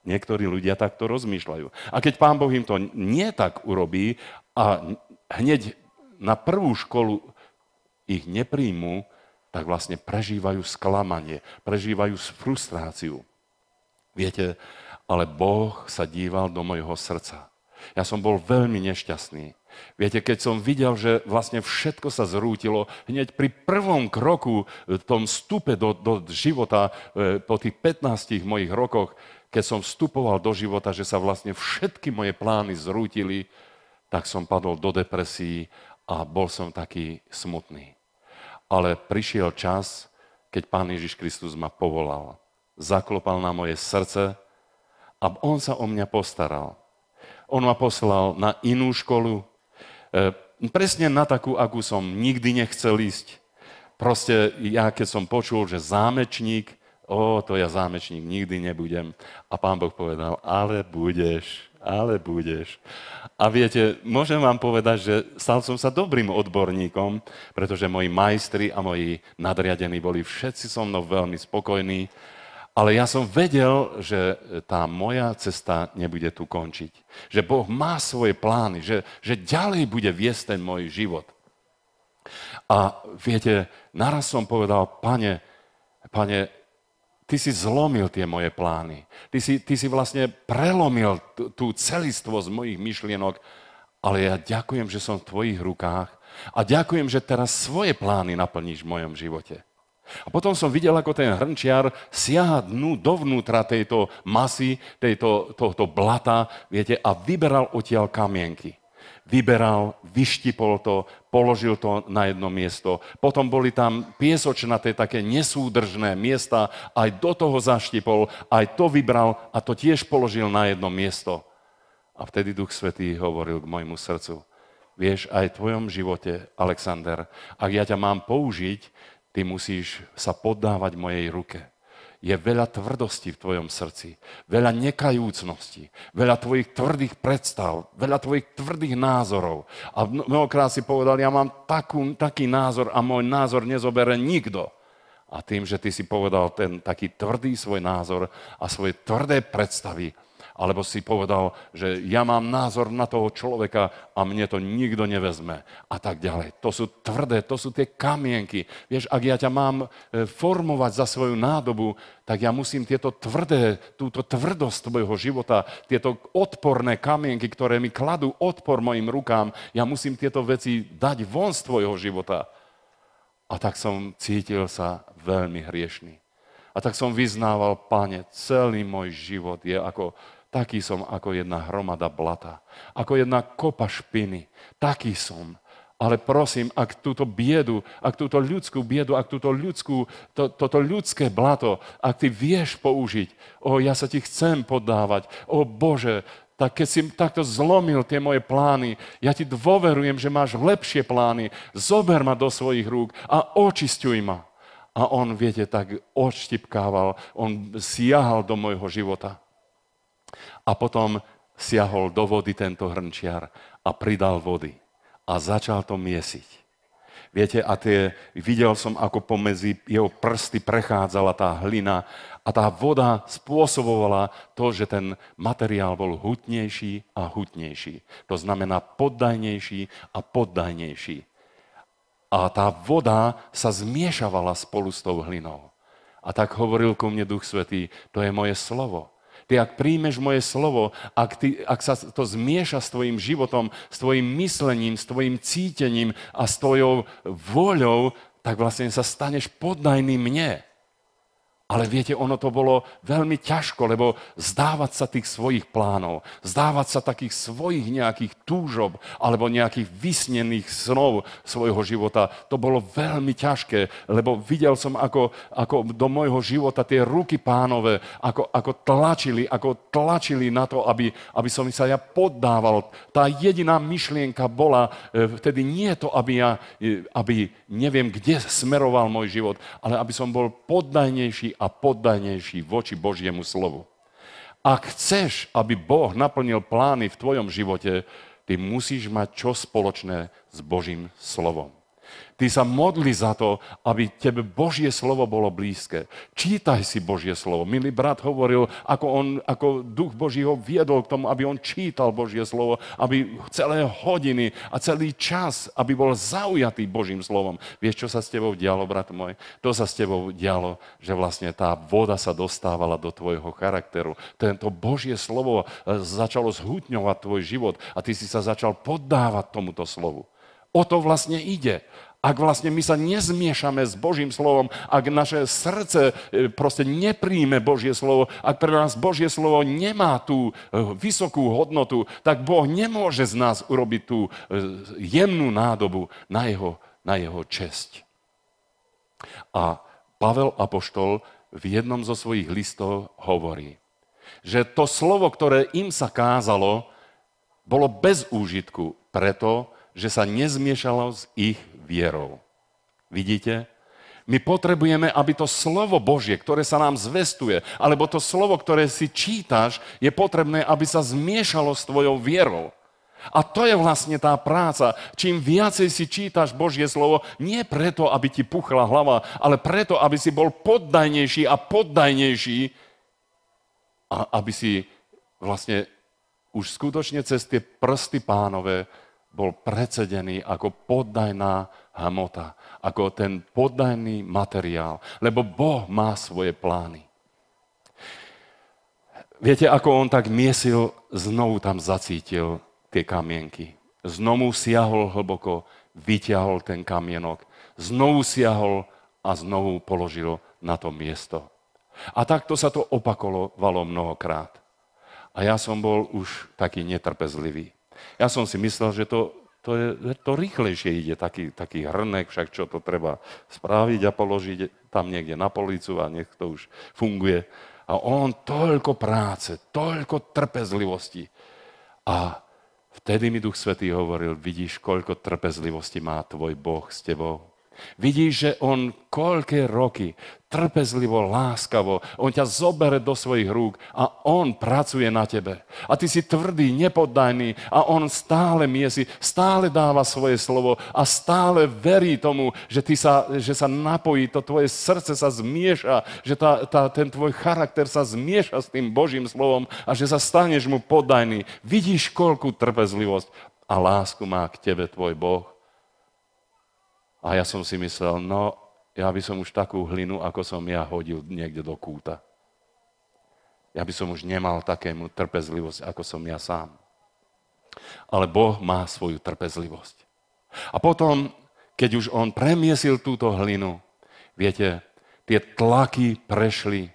Niektorí ľudia takto rozmýšľajú. A keď pán Boh im to nie tak urobí a hneď na prvú školu ich nepríjmu, tak vlastne prežívajú sklamanie, prežívajú frustráciu. Viete, ale Boh sa díval do mojho srdca. Ja som bol veľmi nešťastný. Viete, keď som videl, že vlastne všetko sa zrútilo, hneď pri prvom kroku, v tom stupe do, do života e, po tých 15 mojich rokoch, keď som vstupoval do života, že sa vlastne všetky moje plány zrútili, tak som padol do depresí a bol som taký smutný. Ale prišiel čas, keď Pán Ježiš Kristus ma povolal. Zaklopal na moje srdce a On sa o mňa postaral. On ma poslal na inú školu, e, presne na takú, akú som nikdy nechcel ísť. Proste ja, keď som počul, že zámečník o, to ja zámečník nikdy nebudem. A pán Boh povedal, ale budeš, ale budeš. A viete, môžem vám povedať, že stal som sa dobrým odborníkom, pretože moji majstri a moji nadriadení boli všetci so mnou veľmi spokojní, ale ja som vedel, že tá moja cesta nebude tu končiť. Že Boh má svoje plány, že, že ďalej bude viesť ten môj život. A viete, naraz som povedal, pane, pane, Ty si zlomil tie moje plány. Ty si, ty si vlastne prelomil t- tú celistvosť mojich myšlienok, ale ja ďakujem, že som v tvojich rukách a ďakujem, že teraz svoje plány naplníš v mojom živote. A potom som videl, ako ten hrnčiar siaha dnu dovnútra tejto masy, tejto, tohto blata, viete, a vyberal odtiaľ kamienky vyberal, vyštipol to, položil to na jedno miesto. Potom boli tam piesočnaté také nesúdržné miesta, aj do toho zaštipol, aj to vybral a to tiež položil na jedno miesto. A vtedy Duch Svetý hovoril k môjmu srdcu, vieš, aj v tvojom živote, Alexander, ak ja ťa mám použiť, ty musíš sa poddávať mojej ruke je veľa tvrdosti v tvojom srdci, veľa nekajúcnosti, veľa tvojich tvrdých predstav, veľa tvojich tvrdých názorov. A mnohokrát si povedal, ja mám takú, taký názor a môj názor nezobere nikto. A tým, že ty si povedal ten taký tvrdý svoj názor a svoje tvrdé predstavy, alebo si povedal, že ja mám názor na toho človeka a mne to nikto nevezme a tak ďalej. To sú tvrdé, to sú tie kamienky. Vieš, ak ja ťa mám e, formovať za svoju nádobu, tak ja musím tieto tvrdé, túto tvrdosť tvojho života, tieto odporné kamienky, ktoré mi kladú odpor mojim rukám, ja musím tieto veci dať von z tvojho života. A tak som cítil sa veľmi hriešný. A tak som vyznával, pane, celý môj život je ako taký som ako jedna hromada blata, ako jedna kopa špiny. Taký som. Ale prosím, ak túto biedu, ak túto ľudskú biedu, ak túto ľudskú, to, toto ľudské blato, ak ty vieš použiť, o, ja sa ti chcem podávať, o Bože, tak keď si takto zlomil tie moje plány, ja ti dôverujem, že máš lepšie plány, zober ma do svojich rúk a očisťuj ma. A on, viete, tak odštipkával, on siahal do môjho života a potom siahol do vody tento hrnčiar a pridal vody a začal to miesiť. Viete, a tie, videl som, ako pomedzi jeho prsty prechádzala tá hlina a tá voda spôsobovala to, že ten materiál bol hutnejší a hutnejší. To znamená poddajnejší a poddajnejší. A tá voda sa zmiešavala spolu s tou hlinou. A tak hovoril ku mne Duch Svetý, to je moje slovo. Ty ak príjmeš moje slovo, ak, ty, ak sa to zmieša s tvojim životom, s tvojim myslením, s tvojim cítením a s tvojou voľou, tak vlastne sa staneš podnajný mne. Ale viete, ono to bolo veľmi ťažko, lebo zdávať sa tých svojich plánov, zdávať sa takých svojich nejakých túžob alebo nejakých vysnených snov svojho života, to bolo veľmi ťažké, lebo videl som, ako, ako do môjho života tie ruky pánové, ako, ako tlačili, ako tlačili na to, aby, aby som sa ja poddával. Tá jediná myšlienka bola e, vtedy nie to, aby ja, e, aby neviem, kde smeroval môj život, ale aby som bol poddajnejší a poddanejší voči Božiemu slovu. Ak chceš, aby Boh naplnil plány v tvojom živote, ty musíš mať čo spoločné s Božím slovom. Ty sa modli za to, aby tebe Božie slovo bolo blízke. Čítaj si Božie slovo. Milý brat hovoril, ako, on, ako duch Boží ho viedol k tomu, aby on čítal Božie slovo, aby celé hodiny a celý čas, aby bol zaujatý Božím slovom. Vieš, čo sa s tebou dialo, brat môj? To sa s tebou dialo, že vlastne tá voda sa dostávala do tvojho charakteru. Tento Božie slovo e, začalo zhutňovať tvoj život a ty si sa začal poddávať tomuto slovu. O to vlastne ide ak vlastne my sa nezmiešame s Božím slovom, ak naše srdce e, proste nepríjme Božie slovo, ak pre nás Božie slovo nemá tú e, vysokú hodnotu, tak Boh nemôže z nás urobiť tú e, jemnú nádobu na jeho, na jeho česť. A Pavel Apoštol v jednom zo svojich listov hovorí, že to slovo, ktoré im sa kázalo, bolo bez úžitku preto, že sa nezmiešalo s ich vierou. Vidíte? My potrebujeme, aby to slovo Božie, ktoré sa nám zvestuje, alebo to slovo, ktoré si čítaš, je potrebné, aby sa zmiešalo s tvojou vierou. A to je vlastne tá práca. Čím viacej si čítaš Božie slovo, nie preto, aby ti puchla hlava, ale preto, aby si bol poddajnejší a poddajnejší a aby si vlastne už skutočne cez tie prsty pánové bol precedený ako poddajná hmota, ako ten poddajný materiál, lebo Boh má svoje plány. Viete, ako on tak miesil, znovu tam zacítil tie kamienky. Znovu siahol hlboko, vyťahol ten kamienok, znovu siahol a znovu položil na to miesto. A takto sa to opakovalo mnohokrát. A ja som bol už taký netrpezlivý. Ja som si myslel, že to, to, je, to rýchlejšie ide, taký, taký hrnek, však čo to treba spraviť a položiť tam niekde na policu a nech to už funguje. A on toľko práce, toľko trpezlivosti. A vtedy mi Duch Svetý hovoril, vidíš, koľko trpezlivosti má tvoj Boh s tebou. Vidíš, že on koľké roky trpezlivo, láskavo, on ťa zobere do svojich rúk a on pracuje na tebe. A ty si tvrdý, nepoddajný a on stále miesi, stále dáva svoje slovo a stále verí tomu, že, ty sa, že sa napojí, to tvoje srdce sa zmieša, že tá, tá, ten tvoj charakter sa zmieša s tým Božím slovom a že sa staneš mu poddajný. Vidíš, koľkú trpezlivosť a lásku má k tebe tvoj Boh. A ja som si myslel, no ja by som už takú hlinu, ako som ja hodil niekde do kúta. Ja by som už nemal takému trpezlivosť, ako som ja sám. Ale Boh má svoju trpezlivosť. A potom, keď už on premiesil túto hlinu, viete, tie tlaky prešli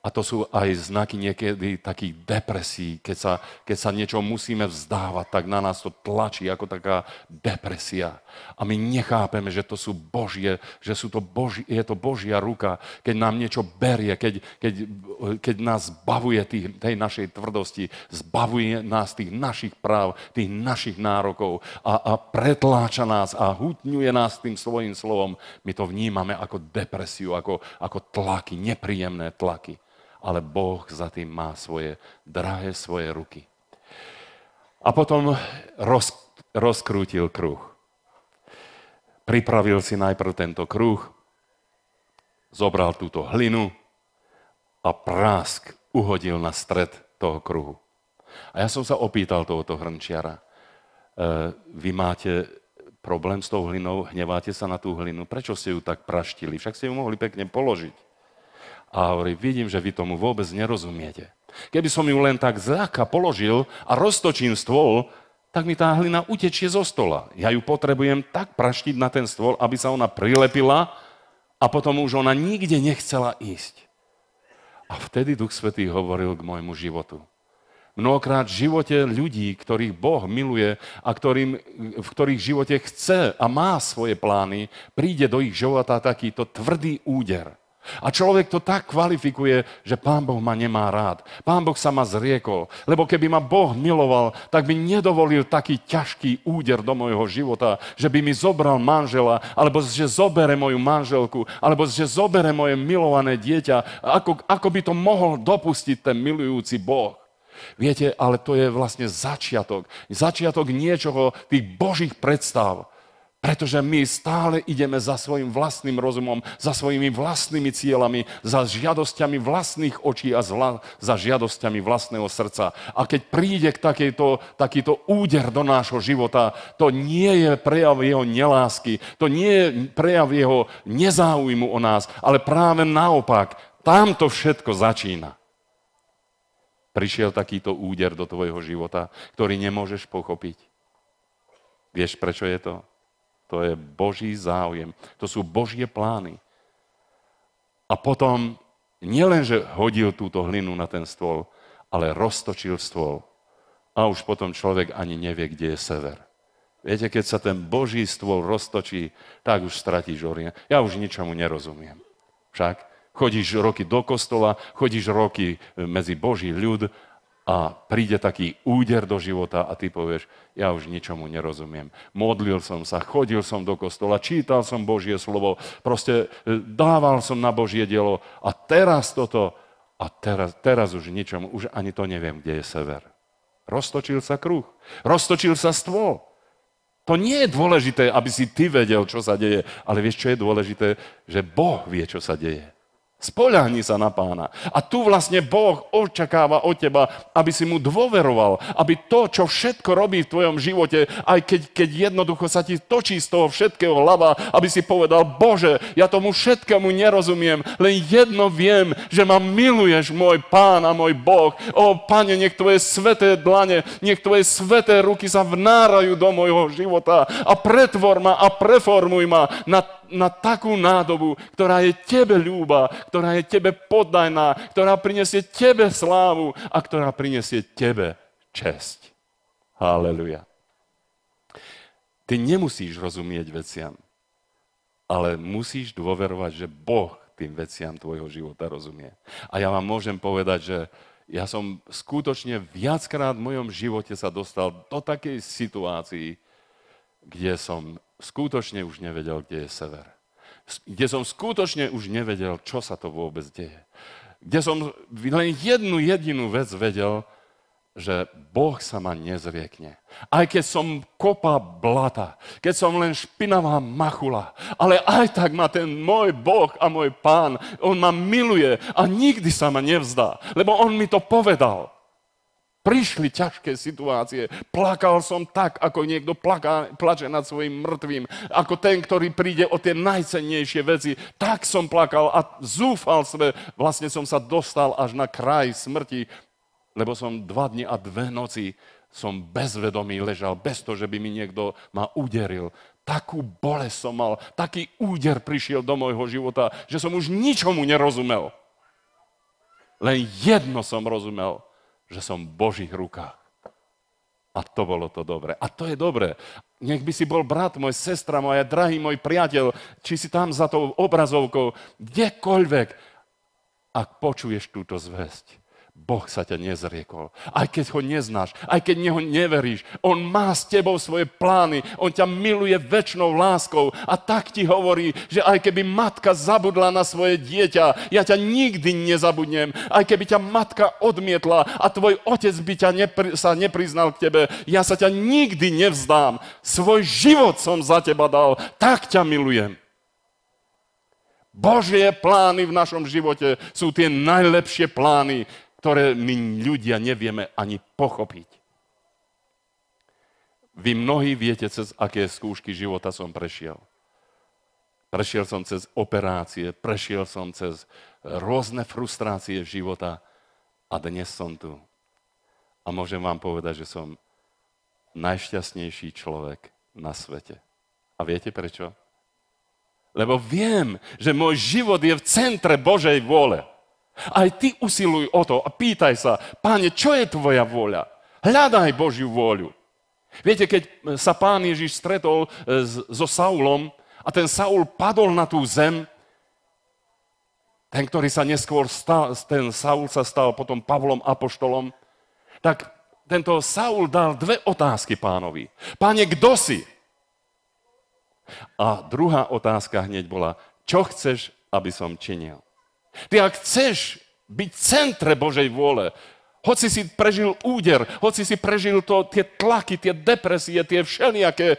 a to sú aj znaky niekedy takých depresí, keď sa, keď sa niečo musíme vzdávať, tak na nás to tlačí ako taká depresia. A my nechápeme, že to sú Božie, že sú to Boži, je to Božia ruka, keď nám niečo berie, keď, keď, keď nás zbavuje tých, tej našej tvrdosti, zbavuje nás tých našich práv, tých našich nárokov a, a pretláča nás a hutňuje nás tým svojim slovom. My to vnímame ako depresiu, ako, ako tlaky, nepríjemné tlaky ale Boh za tým má svoje drahé, svoje ruky. A potom roz, rozkrútil kruh. Pripravil si najprv tento kruh, zobral túto hlinu a prásk uhodil na stred toho kruhu. A ja som sa opýtal tohoto hrnčiara, e, vy máte problém s tou hlinou, hneváte sa na tú hlinu, prečo ste ju tak praštili? Však ste ju mohli pekne položiť. A hovorí, vidím, že vy tomu vôbec nerozumiete. Keby som ju len tak zľahka položil a roztočím stôl, tak mi tá hlina utečie zo stola. Ja ju potrebujem tak praštiť na ten stôl, aby sa ona prilepila a potom už ona nikde nechcela ísť. A vtedy Duch Svetý hovoril k môjmu životu. Mnohokrát v živote ľudí, ktorých Boh miluje a ktorým, v ktorých živote chce a má svoje plány, príde do ich života takýto tvrdý úder. A človek to tak kvalifikuje, že pán Boh ma nemá rád. Pán Boh sa ma zriekol. Lebo keby ma Boh miloval, tak by nedovolil taký ťažký úder do mojho života, že by mi zobral manžela, alebo že zobere moju manželku, alebo že zobere moje milované dieťa. Ako, ako by to mohol dopustiť ten milujúci Boh? Viete, ale to je vlastne začiatok. Začiatok niečoho, tých božích predstav. Pretože my stále ideme za svojim vlastným rozumom, za svojimi vlastnými cieľami, za žiadosťami vlastných očí a zla, za žiadosťami vlastného srdca. A keď príde k takejto, takýto úder do nášho života, to nie je prejav jeho nelásky, to nie je prejav jeho nezáujmu o nás, ale práve naopak, tam to všetko začína. Prišiel takýto úder do tvojho života, ktorý nemôžeš pochopiť. Vieš, prečo je to? To je Boží záujem. To sú Božie plány. A potom nielenže hodil túto hlinu na ten stôl, ale roztočil stôl. A už potom človek ani nevie, kde je sever. Viete, keď sa ten Boží stôl roztočí, tak už stratíš orient. Ja už ničomu nerozumiem. Však chodíš roky do kostola, chodíš roky e, medzi Boží ľud a príde taký úder do života a ty povieš, ja už ničomu nerozumiem. Modlil som sa, chodil som do kostola, čítal som Božie slovo, proste e, dával som na Božie dielo a teraz toto, a teraz, teraz už ničomu, už ani to neviem, kde je sever. Roztočil sa kruh, roztočil sa stôl. To nie je dôležité, aby si ty vedel, čo sa deje, ale vieš, čo je dôležité? Že Boh vie, čo sa deje. Spoľahni sa na pána. A tu vlastne Boh očakáva od teba, aby si mu dôveroval, aby to, čo všetko robí v tvojom živote, aj keď, keď jednoducho sa ti točí z toho všetkého hlava, aby si povedal, Bože, ja tomu všetkému nerozumiem, len jedno viem, že ma miluješ, môj pán a môj Boh. O, pane, nech tvoje sveté dlane, nech tvoje sveté ruky sa vnárajú do môjho života a pretvor ma a preformuj ma na na takú nádobu, ktorá je tebe ľúba, ktorá je tebe poddajná, ktorá prinesie tebe slávu a ktorá prinesie tebe česť. Haleluja. Ty nemusíš rozumieť veciam, ale musíš dôverovať, že Boh tým veciam tvojho života rozumie. A ja vám môžem povedať, že ja som skutočne viackrát v mojom živote sa dostal do takej situácii, kde som skutočne už nevedel, kde je sever. Kde som skutočne už nevedel, čo sa to vôbec deje. Kde som len jednu jedinú vec vedel, že Boh sa ma nezriekne. Aj keď som kopa blata, keď som len špinavá machula, ale aj tak ma ten môj Boh a môj pán, on ma miluje a nikdy sa ma nevzdá, lebo on mi to povedal prišli ťažké situácie. Plakal som tak, ako niekto plaká, plače nad svojim mŕtvým. Ako ten, ktorý príde o tie najcennejšie veci. Tak som plakal a zúfal sme. Vlastne som sa dostal až na kraj smrti, lebo som dva dni a dve noci som bezvedomý ležal, bez toho, že by mi niekto ma uderil. Takú bolesť som mal, taký úder prišiel do môjho života, že som už ničomu nerozumel. Len jedno som rozumel – že som v Božích rukách. A to bolo to dobre. A to je dobre. Nech by si bol brat môj, sestra moja, drahý môj priateľ, či si tam za tou obrazovkou, kdekoľvek, ak počuješ túto zväzť. Boh sa ťa nezriekol. Aj keď ho neznáš, aj keď neho neveríš, on má s tebou svoje plány, on ťa miluje väčšnou láskou a tak ti hovorí, že aj keby matka zabudla na svoje dieťa, ja ťa nikdy nezabudnem. Aj keby ťa matka odmietla a tvoj otec by ťa nepri, sa nepriznal k tebe, ja sa ťa nikdy nevzdám. Svoj život som za teba dal, tak ťa milujem. Božie plány v našom živote sú tie najlepšie plány, ktoré my ľudia nevieme ani pochopiť. Vy mnohí viete, cez aké skúšky života som prešiel. Prešiel som cez operácie, prešiel som cez eh, rôzne frustrácie života a dnes som tu. A môžem vám povedať, že som najšťastnejší človek na svete. A viete prečo? Lebo viem, že môj život je v centre Božej vôle. Aj ty usiluj o to a pýtaj sa, páne, čo je tvoja voľa? Hľadaj Božiu voľu. Viete, keď sa pán Ježiš stretol e, so Saulom a ten Saul padol na tú zem, ten, ktorý sa neskôr stal, ten Saul sa stal potom Pavlom Apoštolom, tak tento Saul dal dve otázky pánovi. Páne, kdo si? A druhá otázka hneď bola, čo chceš, aby som činil? Ty ak chceš byť v centre Božej vôle, hoci si prežil úder, hoci si prežil to, tie tlaky, tie depresie, tie všelijaké e,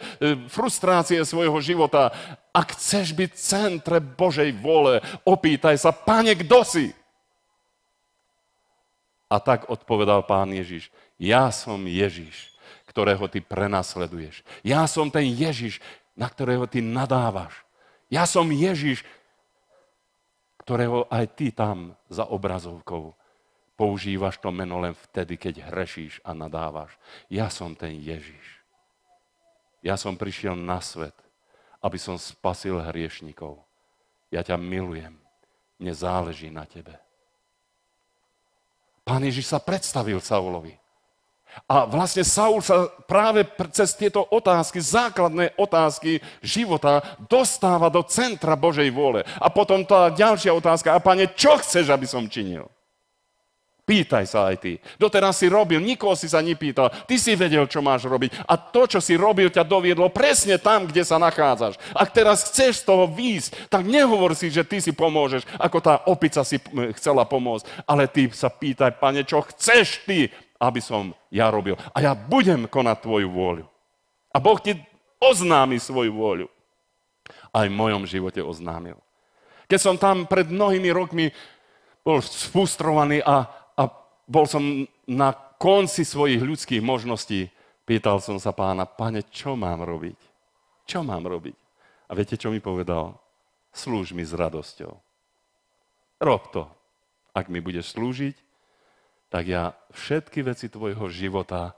frustrácie svojho života, ak chceš byť centre Božej vôle, opýtaj sa, páne, kto si? A tak odpovedal Pán Ježiš, ja som Ježiš, ktorého ty prenasleduješ. Ja som ten Ježiš, na ktorého ty nadávaš. Ja som Ježiš, ktorého aj ty tam za obrazovkou používaš to meno len vtedy, keď hrešíš a nadávaš. Ja som ten Ježiš. Ja som prišiel na svet, aby som spasil hriešnikov. Ja ťa milujem. Mne záleží na tebe. Pán Ježiš sa predstavil Saulovi. A vlastne Saul sa práve cez tieto otázky, základné otázky života, dostáva do centra Božej vôle. A potom tá ďalšia otázka, a pane, čo chceš, aby som činil? Pýtaj sa aj ty. Doteraz si robil, nikoho si sa nepýtal. Ty si vedel, čo máš robiť. A to, čo si robil, ťa doviedlo presne tam, kde sa nachádzaš. Ak teraz chceš z toho výjsť, tak nehovor si, že ty si pomôžeš, ako tá opica si chcela pomôcť. Ale ty sa pýtaj, pane, čo chceš ty, aby som ja robil. A ja budem konať tvoju vôľu. A Boh ti oznámi svoju vôľu. Aj v mojom živote oznámil. Keď som tam pred mnohými rokmi bol spustrovaný a, a bol som na konci svojich ľudských možností, pýtal som sa pána, pane, čo mám robiť? Čo mám robiť? A viete, čo mi povedal? Slúž mi s radosťou. Rob to. Ak mi budeš slúžiť, tak ja všetky veci tvojho života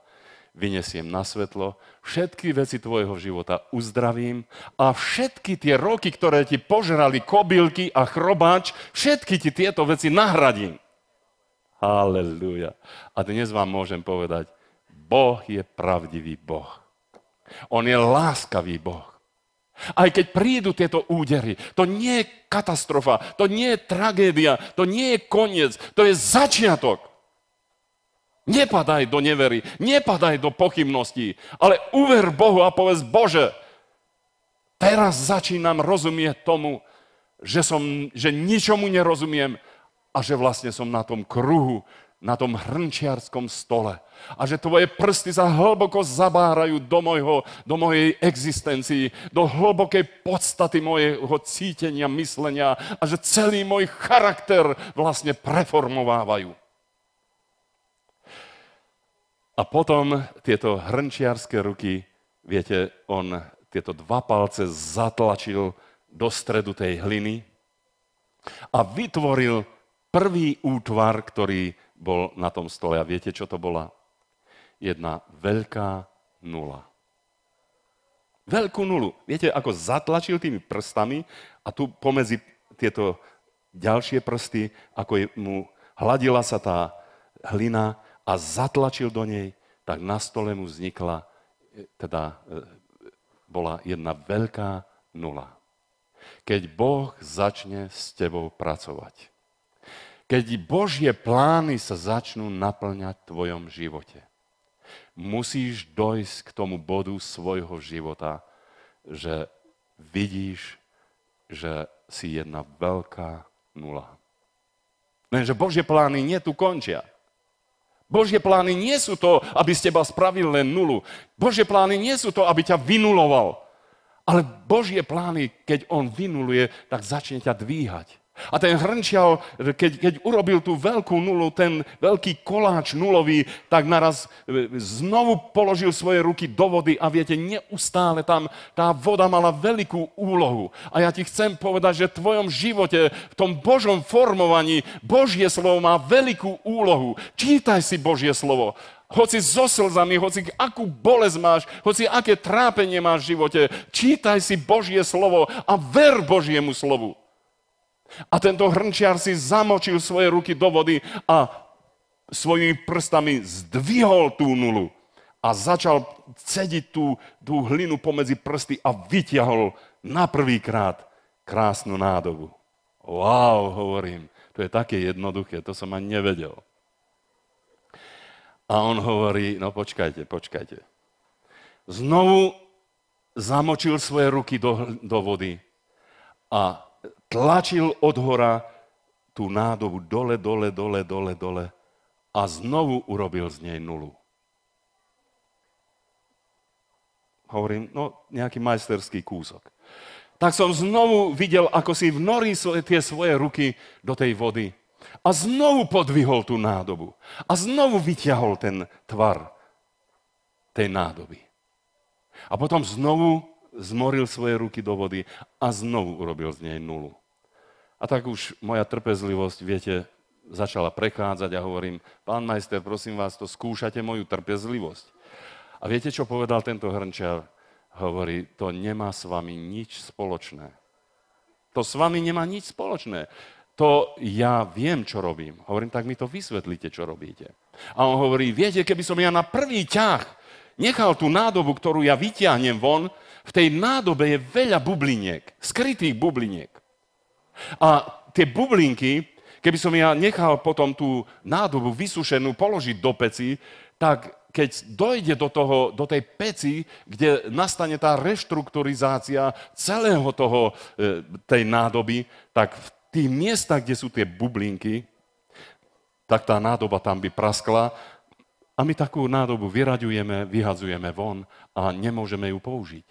vyniesiem na svetlo, všetky veci tvojho života uzdravím a všetky tie roky, ktoré ti požrali kobylky a chrobáč, všetky ti tieto veci nahradím. Halelúja. A dnes vám môžem povedať, Boh je pravdivý Boh. On je láskavý Boh. Aj keď prídu tieto údery, to nie je katastrofa, to nie je tragédia, to nie je koniec, to je začiatok. Nepadaj do nevery, nepadaj do pochybností, ale uver Bohu a povedz, Bože, teraz začínam rozumieť tomu, že, som, že ničomu nerozumiem a že vlastne som na tom kruhu, na tom hrnčiarskom stole. A že tvoje prsty sa hlboko zabárajú do, mojho, do mojej existencii, do hlbokej podstaty mojeho cítenia, myslenia a že celý môj charakter vlastne preformovávajú. A potom tieto hrnčiarské ruky, viete, on tieto dva palce zatlačil do stredu tej hliny a vytvoril prvý útvar, ktorý bol na tom stole. A viete, čo to bola? Jedna veľká nula. Veľkú nulu. Viete, ako zatlačil tými prstami a tu pomedzi tieto ďalšie prsty, ako mu hladila sa tá hlina a zatlačil do nej, tak na stole mu vznikla, e, teda e, bola jedna veľká nula. Keď Boh začne s tebou pracovať. Keď Božie plány sa začnú naplňať v tvojom živote. Musíš dojsť k tomu bodu svojho života, že vidíš, že si jedna veľká nula. Lenže Božie plány nie tu končia. Božie plány nie sú to, aby z teba spravil len nulu. Božie plány nie sú to, aby ťa vynuloval. Ale Božie plány, keď on vynuluje, tak začne ťa dvíhať. A ten hrnčial, keď, keď urobil tú veľkú nulu, ten veľký koláč nulový, tak naraz e, znovu položil svoje ruky do vody a viete, neustále tam tá voda mala veľkú úlohu. A ja ti chcem povedať, že v tvojom živote, v tom Božom formovaní, Božie slovo má veľkú úlohu. Čítaj si Božie slovo hoci so slzami, hoci akú bolesť máš, hoci aké trápenie máš v živote, čítaj si Božie slovo a ver Božiemu slovu. A tento hrnčiar si zamočil svoje ruky do vody a svojimi prstami zdvihol tú nulu a začal cediť tú, tú hlinu pomedzi prsty a vytiahol na prvý krát krásnu nádobu. Wow, hovorím, to je také jednoduché, to som ani nevedel. A on hovorí, no počkajte, počkajte. Znovu zamočil svoje ruky do, do vody a tlačil od hora tú nádobu dole, dole, dole, dole, dole a znovu urobil z nej nulu. Hovorím, no nejaký majsterský kúsok. Tak som znovu videl, ako si vnorí tie svoje ruky do tej vody a znovu podvihol tú nádobu a znovu vyťahol ten tvar tej nádoby. A potom znovu zmoril svoje ruky do vody a znovu urobil z nej nulu. A tak už moja trpezlivosť, viete, začala prechádzať a hovorím, pán majster, prosím vás, to skúšate moju trpezlivosť. A viete, čo povedal tento hrnčiar? Hovorí, to nemá s vami nič spoločné. To s vami nemá nič spoločné. To ja viem, čo robím. Hovorím, tak mi to vysvetlite, čo robíte. A on hovorí, viete, keby som ja na prvý ťah nechal tú nádobu, ktorú ja vyťahnem von, v tej nádobe je veľa bubliniek, skrytých bubliniek. A tie bublinky, keby som ja nechal potom tú nádobu vysušenú položiť do peci, tak keď dojde do, toho, do tej peci, kde nastane tá reštrukturizácia celého toho, e, tej nádoby, tak v tých miestach, kde sú tie bublinky, tak tá nádoba tam by praskla a my takú nádobu vyraďujeme, vyhadzujeme von a nemôžeme ju použiť.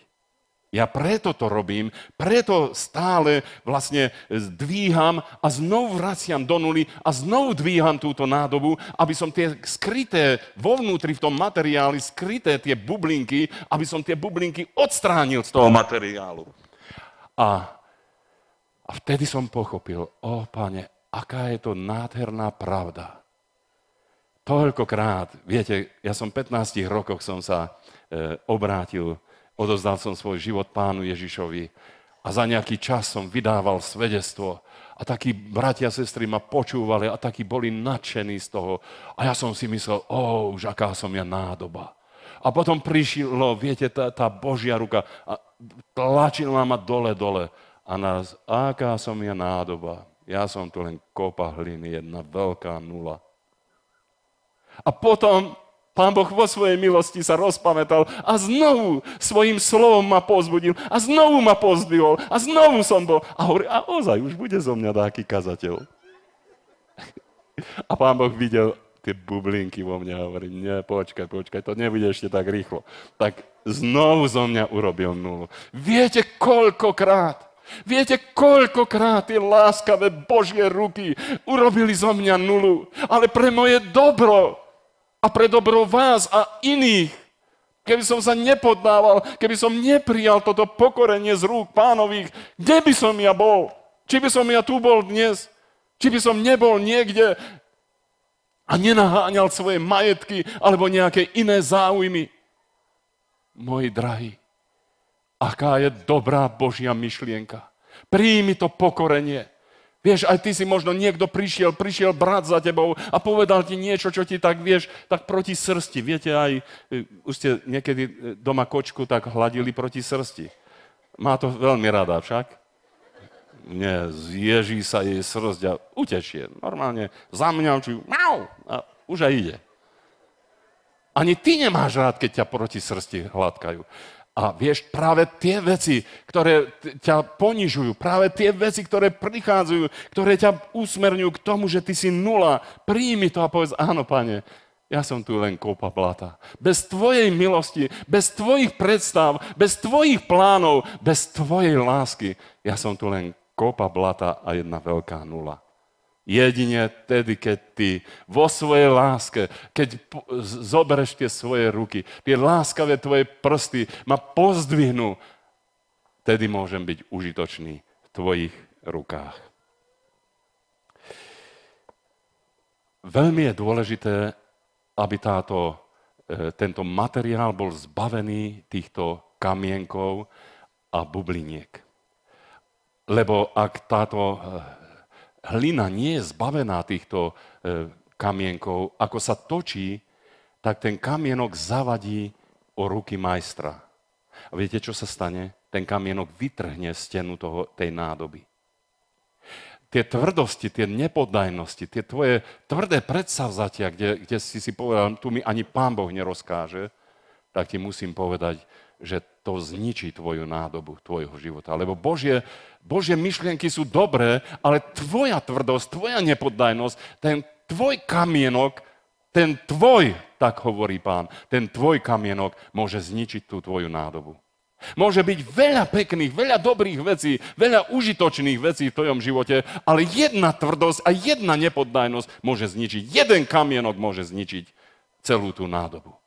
Ja preto to robím, preto stále vlastne zdvíham a znovu vraciam do nuly a znovu dvíham túto nádobu, aby som tie skryté vo vnútri v tom materiáli, skryté tie bublinky, aby som tie bublinky odstránil z toho materiálu. A, a vtedy som pochopil, o pane, aká je to nádherná pravda. Toľkokrát, viete, ja som v 15 rokoch som sa e, obrátil odozdal som svoj život pánu Ježišovi a za nejaký čas som vydával svedectvo a takí bratia a sestry ma počúvali a takí boli nadšení z toho. A ja som si myslel, o, už aká som ja nádoba. A potom prišlo, viete, tá, tá Božia ruka a tlačila ma dole, dole. A nás, aká som ja nádoba. Ja som tu len kopa hliny, jedna veľká nula. A potom Pán Boh vo svojej milosti sa rozpamätal a znovu svojim slovom ma pozbudil a znovu ma pozdvihol a znovu som bol. A hovorí, a ozaj, už bude zo mňa taký kazateľ. A pán Boh videl tie bublinky vo mne a hovorí, nie, počkaj, počkaj, to nebude ešte tak rýchlo. Tak znovu zo mňa urobil nulu. Viete, koľkokrát Viete, koľkokrát tie láskavé Božie ruky urobili zo mňa nulu, ale pre moje dobro, a pre dobro vás a iných. Keby som sa nepodnával, keby som neprijal toto pokorenie z rúk pánových, kde by som ja bol? Či by som ja tu bol dnes? Či by som nebol niekde a nenaháňal svoje majetky alebo nejaké iné záujmy? Moji drahí, aká je dobrá Božia myšlienka. Príjmi to pokorenie. Vieš, aj ty si možno niekto prišiel, prišiel brat za tebou a povedal ti niečo, čo ti tak, vieš, tak proti srsti. Viete, aj e, už ste niekedy e, doma kočku tak hladili proti srsti. Má to veľmi rada však. Nie, zježí sa jej srst a utečie. Normálne zamňavčí, mau, a už aj ide. Ani ty nemáš rád, keď ťa proti srsti hladkajú. A vieš, práve tie veci, ktoré ťa ponižujú, práve tie veci, ktoré prichádzajú, ktoré ťa usmerňujú k tomu, že ty si nula, príjmi to a povedz, áno, pane, ja som tu len kopa blata. Bez tvojej milosti, bez tvojich predstav, bez tvojich plánov, bez tvojej lásky, ja som tu len kopa blata a jedna veľká nula. Jedine tedy, keď ty vo svojej láske, keď zobereš tie svoje ruky, tie láskavé tvoje prsty ma pozdvihnú, tedy môžem byť užitočný v tvojich rukách. Veľmi je dôležité, aby táto, e, tento materiál bol zbavený týchto kamienkov a bubliniek. Lebo ak táto e, hlina nie je zbavená týchto e, kamienkov, ako sa točí, tak ten kamienok zavadí o ruky majstra. A viete, čo sa stane? Ten kamienok vytrhne stenu toho, tej nádoby. Tie tvrdosti, tie nepodajnosti, tie tvoje tvrdé predsavzatia, kde, kde si si povedal, tu mi ani pán Boh nerozkáže, tak ti musím povedať, že to zničí tvoju nádobu, tvojho života. Lebo Božie, Božie myšlienky sú dobré, ale tvoja tvrdosť, tvoja nepoddajnosť, ten tvoj kamienok, ten tvoj, tak hovorí pán, ten tvoj kamienok môže zničiť tú tvoju nádobu. Môže byť veľa pekných, veľa dobrých vecí, veľa užitočných vecí v tvojom živote, ale jedna tvrdosť a jedna nepoddajnosť môže zničiť, jeden kamienok môže zničiť celú tú nádobu.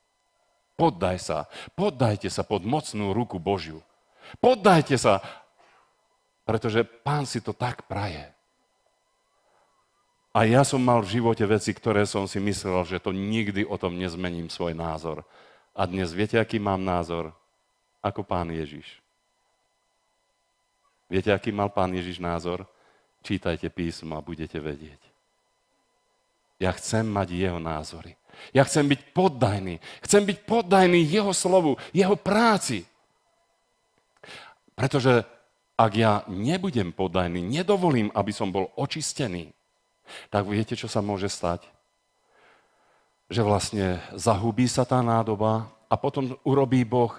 Poddaj sa. Poddajte sa pod mocnú ruku Božiu. Poddajte sa, pretože pán si to tak praje. A ja som mal v živote veci, ktoré som si myslel, že to nikdy o tom nezmením svoj názor. A dnes viete, aký mám názor? Ako pán Ježiš. Viete, aký mal pán Ježiš názor? Čítajte písmo a budete vedieť. Ja chcem mať jeho názory. Ja chcem byť poddajný. Chcem byť poddajný jeho slovu, jeho práci. Pretože ak ja nebudem poddajný, nedovolím, aby som bol očistený, tak viete, čo sa môže stať? Že vlastne zahubí sa tá nádoba a potom urobí Boh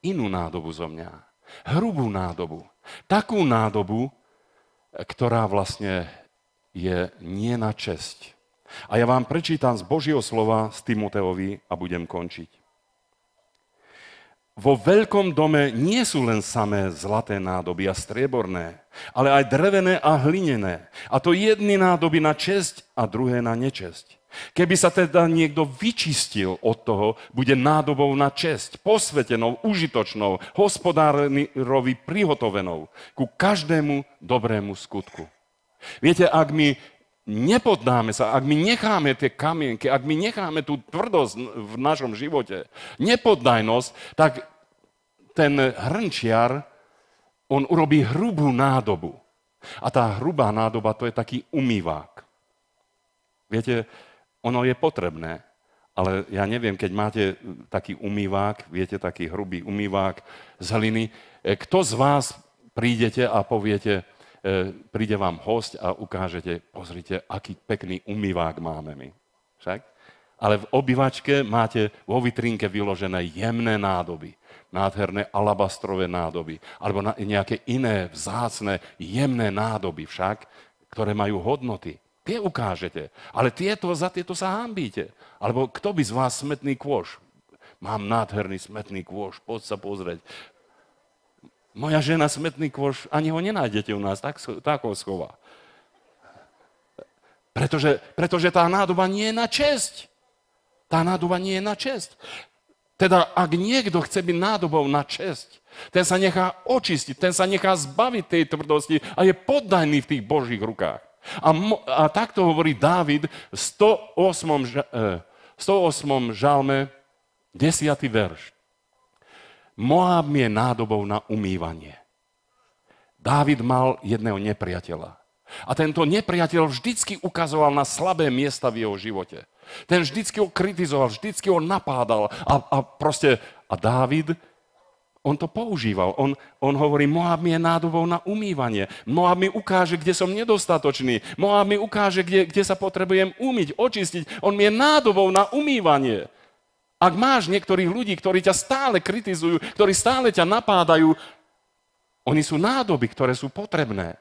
inú nádobu zo mňa. Hrubú nádobu. Takú nádobu, ktorá vlastne je nie na česť a ja vám prečítam z Božieho slova z Timoteovi a budem končiť. Vo veľkom dome nie sú len samé zlaté nádoby a strieborné, ale aj drevené a hlinené. A to jedny nádoby na česť a druhé na nečesť. Keby sa teda niekto vyčistil od toho, bude nádobou na česť, posvetenou, užitočnou, hospodárovi prihotovenou ku každému dobrému skutku. Viete, ak my nepodnáme sa, ak my necháme tie kamienky, ak my necháme tú tvrdosť v našom živote, nepoddajnosť, tak ten hrnčiar, on urobí hrubú nádobu. A tá hrubá nádoba, to je taký umývák. Viete, ono je potrebné, ale ja neviem, keď máte taký umývák, viete, taký hrubý umývák z hliny, e, kto z vás prídete a poviete, E, príde vám host a ukážete, pozrite, aký pekný umývák máme my. Však? Ale v obývačke máte vo vitrínke vyložené jemné nádoby, nádherné alabastrové nádoby, alebo nejaké iné vzácne jemné nádoby však, ktoré majú hodnoty. Tie ukážete, ale tieto, za tieto sa hambíte. Alebo kto by z vás smetný kôž? Mám nádherný smetný kôž, poď sa pozrieť. Moja žena smetný kôš, ani ho nenájdete u nás, tak, tak ho schová. Pretože, pretože tá nádoba nie je na česť. Tá nádoba nie je na česť. Teda ak niekto chce byť nádobou na česť, ten sa nechá očistiť, ten sa nechá zbaviť tej tvrdosti a je poddajný v tých Božích rukách. A, mo, a takto hovorí Dávid v 108. 108. E, žalme, 10. verš. Moab je nádobou na umývanie. Dávid mal jedného nepriateľa. A tento nepriateľ vždycky ukazoval na slabé miesta v jeho živote. Ten vždycky ho kritizoval, vždycky ho napádal a, a proste... A Dávid, on to používal. On, on hovorí, Moab mi je nádobou na umývanie. Moab mi ukáže, kde som nedostatočný. Moab mi ukáže, kde, kde sa potrebujem umyť, očistiť. On mi je nádobou na umývanie. Ak máš niektorých ľudí, ktorí ťa stále kritizujú, ktorí stále ťa napádajú, oni sú nádoby, ktoré sú potrebné,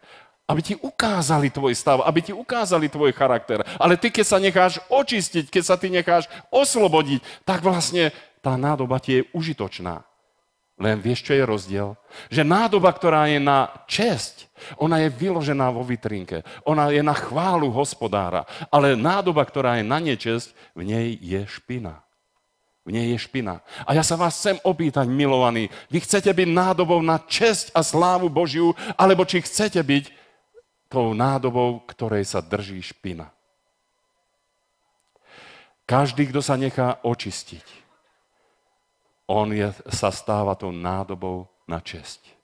aby ti ukázali tvoj stav, aby ti ukázali tvoj charakter. Ale ty, keď sa necháš očistiť, keď sa ty necháš oslobodiť, tak vlastne tá nádoba ti je užitočná. Len vieš, čo je rozdiel? Že nádoba, ktorá je na česť, ona je vyložená vo vitrinke. Ona je na chválu hospodára. Ale nádoba, ktorá je na nečesť, v nej je špina. V nej je špina. A ja sa vás chcem opýtať, milovaní, vy chcete byť nádobou na česť a slávu Božiu, alebo či chcete byť tou nádobou, ktorej sa drží špina. Každý, kto sa nechá očistiť, on je, sa stáva tou nádobou na česť.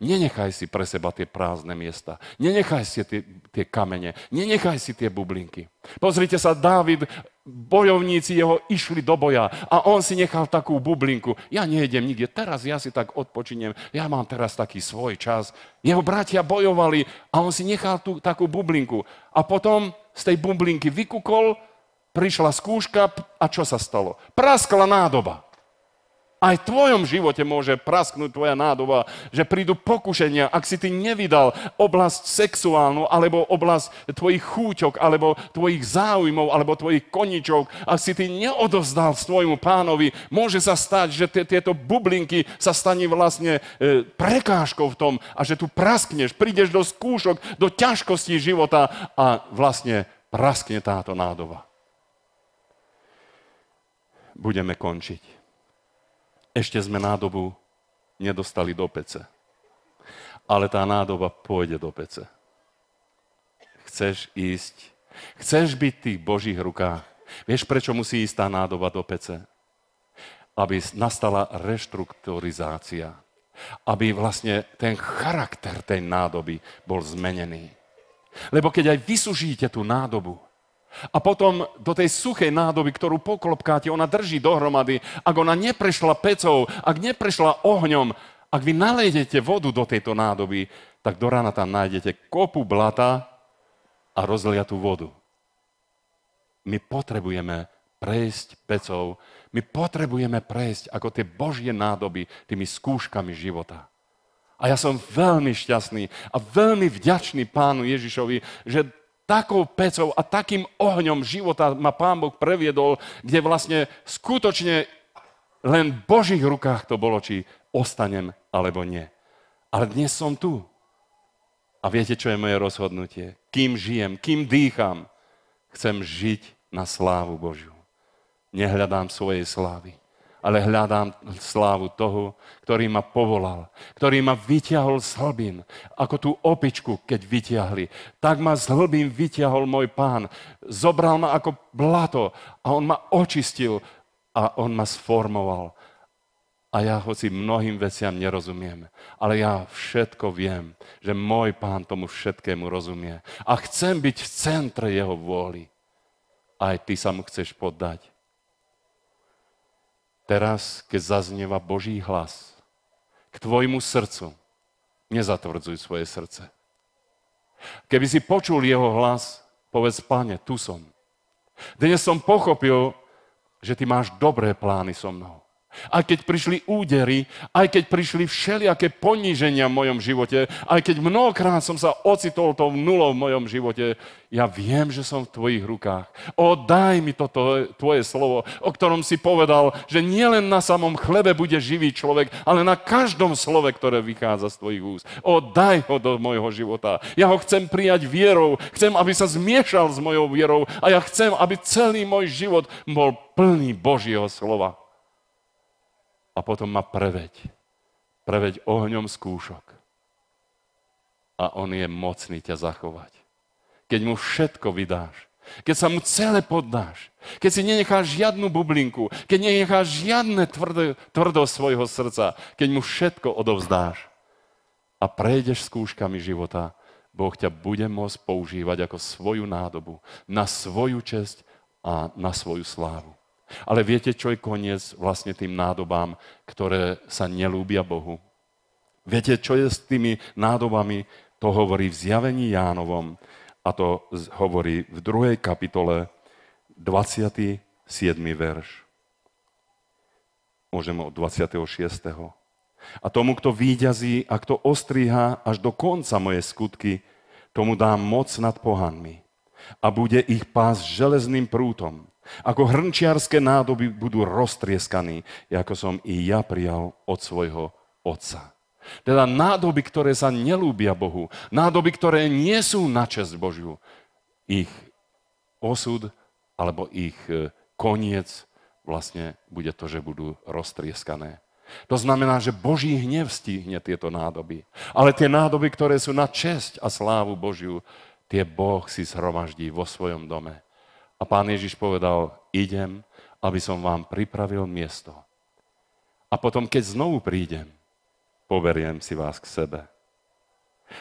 Nenechaj si pre seba tie prázdne miesta. Nenechaj si tie, tie kamene. Nenechaj si tie bublinky. Pozrite sa, Dávid, bojovníci jeho išli do boja a on si nechal takú bublinku. Ja nejdem nikde, teraz ja si tak odpočiniem, ja mám teraz taký svoj čas. Jeho bratia bojovali a on si nechal tú takú bublinku. A potom z tej bublinky vykukol, prišla skúška a čo sa stalo? Praskla nádoba. Aj v tvojom živote môže prasknúť tvoja nádoba, že prídu pokušenia, ak si ty nevydal oblasť sexuálnu, alebo oblasť tvojich chúťok, alebo tvojich záujmov, alebo tvojich koničok, ak si ty neodovzdal svojmu pánovi, môže sa stať, že tieto bublinky sa stane vlastne e, prekážkou v tom a že tu praskneš, prídeš do skúšok, do ťažkostí života a vlastne praskne táto nádoba. Budeme končiť ešte sme nádobu nedostali do pece. Ale tá nádoba pôjde do pece. Chceš ísť, chceš byť v tých Božích rukách. Vieš, prečo musí ísť tá nádoba do pece? Aby nastala reštrukturizácia, Aby vlastne ten charakter tej nádoby bol zmenený. Lebo keď aj vysužíte tú nádobu, a potom do tej suchej nádoby, ktorú poklopkáte, ona drží dohromady. Ak ona neprešla pecou, ak neprešla ohňom, ak vy nalejdete vodu do tejto nádoby, tak do rána tam nájdete kopu blata a rozliatú vodu. My potrebujeme prejsť pecov. my potrebujeme prejsť ako tie Božie nádoby tými skúškami života. A ja som veľmi šťastný a veľmi vďačný pánu Ježišovi, že takou pecou a takým ohňom života ma Pán Boh previedol, kde vlastne skutočne len v Božích rukách to bolo, či ostanem alebo nie. Ale dnes som tu. A viete, čo je moje rozhodnutie? Kým žijem, kým dýcham, chcem žiť na slávu Božiu. Nehľadám svojej slávy ale hľadám slávu toho, ktorý ma povolal, ktorý ma vyťahol z hlbín, ako tú opičku, keď vyťahli. Tak ma z hlbín vyťahol môj pán, zobral ma ako blato a on ma očistil a on ma sformoval. A ja hoci mnohým veciam nerozumiem, ale ja všetko viem, že môj pán tomu všetkému rozumie. A chcem byť v centre jeho vôli. Aj ty sa mu chceš poddať teraz, keď zaznieva Boží hlas k tvojmu srdcu, nezatvrdzuj svoje srdce. Keby si počul jeho hlas, povedz, pane, tu som. Dnes som pochopil, že ty máš dobré plány so mnou. Aj keď prišli údery, aj keď prišli všelijaké poníženia v mojom živote, aj keď mnohokrát som sa ocitol tou nulou v mojom živote, ja viem, že som v tvojich rukách. O, daj mi toto tvoje slovo, o ktorom si povedal, že nielen na samom chlebe bude živý človek, ale na každom slove, ktoré vychádza z tvojich úst. O, daj ho do mojho života. Ja ho chcem prijať vierou, chcem, aby sa zmiešal s mojou vierou a ja chcem, aby celý môj život bol plný Božieho slova a potom ma preveď. Preveď ohňom skúšok. A on je mocný ťa zachovať. Keď mu všetko vydáš, keď sa mu celé poddáš, keď si nenecháš žiadnu bublinku, keď nenecháš žiadne tvrdo, tvrdosť svojho srdca, keď mu všetko odovzdáš a prejdeš s kúškami života, Boh ťa bude môcť používať ako svoju nádobu, na svoju česť a na svoju slávu. Ale viete, čo je koniec vlastne tým nádobám, ktoré sa nelúbia Bohu? Viete, čo je s tými nádobami? To hovorí v zjavení Jánovom a to hovorí v 2. kapitole 27. verš. Môžeme od 26. A tomu, kto výťazí a kto ostríha až do konca moje skutky, tomu dám moc nad pohanmi a bude ich pás železným prútom ako hrnčiarské nádoby budú roztrieskaní, ako som i ja prijal od svojho otca. Teda nádoby, ktoré sa nelúbia Bohu, nádoby, ktoré nie sú na čest Božiu, ich osud alebo ich e, koniec vlastne bude to, že budú roztrieskané. To znamená, že Boží hnev stihne tieto nádoby. Ale tie nádoby, ktoré sú na česť a slávu Božiu, tie Boh si zhromaždí vo svojom dome. A pán Ježiš povedal, idem, aby som vám pripravil miesto. A potom, keď znovu prídem, poveriem si vás k sebe.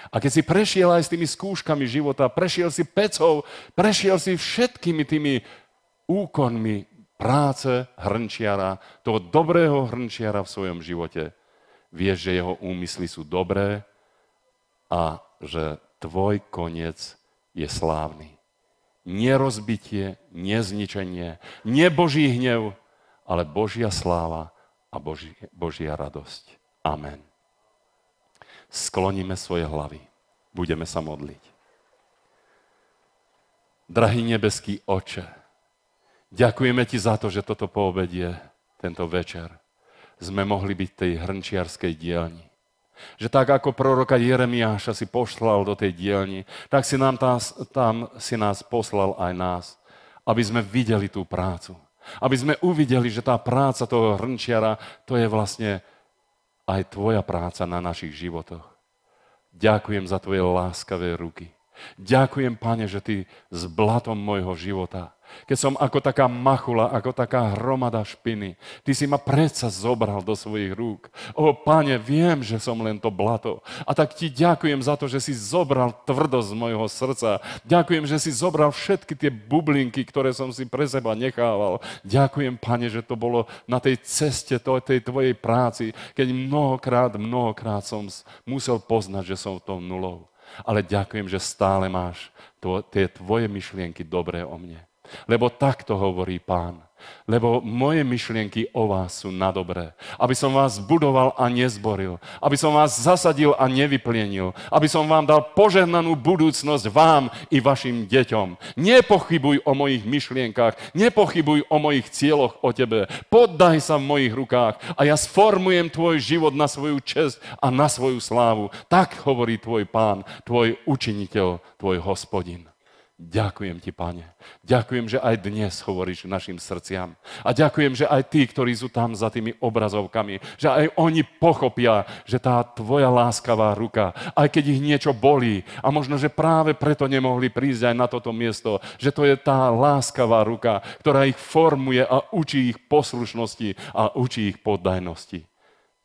A keď si prešiel aj s tými skúškami života, prešiel si pecov, prešiel si všetkými tými úkonmi práce hrnčiara, toho dobrého hrnčiara v svojom živote, vieš, že jeho úmysly sú dobré a že tvoj koniec je slávny nie rozbitie, nie zničenie, nie Boží hnev, ale Božia sláva a Boží, Božia radosť. Amen. Skloníme svoje hlavy. Budeme sa modliť. Drahý nebeský oče, ďakujeme ti za to, že toto poobedie, tento večer, sme mohli byť tej hrnčiarskej dielni. Že tak ako proroka Jeremiáša si poslal do tej dielni, tak si nám tá, tam si nás poslal aj nás, aby sme videli tú prácu. Aby sme uvideli, že tá práca toho hrnčiara, to je vlastne aj tvoja práca na našich životoch. Ďakujem za tvoje láskavé ruky. Ďakujem, Pane, že Ty s blatom môjho života, keď som ako taká machula, ako taká hromada špiny, Ty si ma predsa zobral do svojich rúk. O, Pane, viem, že som len to blato. A tak Ti ďakujem za to, že si zobral tvrdosť z mojho srdca. Ďakujem, že si zobral všetky tie bublinky, ktoré som si pre seba nechával. Ďakujem, Pane, že to bolo na tej ceste, to, tej Tvojej práci, keď mnohokrát, mnohokrát som musel poznať, že som v tom nulou ale ďakujem, že stále máš to, tie tvoje myšlienky dobré o mne. Lebo takto hovorí pán lebo moje myšlienky o vás sú na dobré. Aby som vás budoval a nezboril. Aby som vás zasadil a nevyplienil. Aby som vám dal požehnanú budúcnosť vám i vašim deťom. Nepochybuj o mojich myšlienkach, nepochybuj o mojich cieľoch o tebe. Poddaj sa v mojich rukách a ja sformujem tvoj život na svoju čest a na svoju slávu. Tak hovorí tvoj pán, tvoj učiniteľ, tvoj hospodin. Ďakujem ti, pane. Ďakujem, že aj dnes hovoríš k našim srdciam. A ďakujem, že aj tí, ktorí sú tam za tými obrazovkami, že aj oni pochopia, že tá tvoja láskavá ruka, aj keď ich niečo bolí, a možno, že práve preto nemohli prísť aj na toto miesto, že to je tá láskavá ruka, ktorá ich formuje a učí ich poslušnosti a učí ich poddajnosti.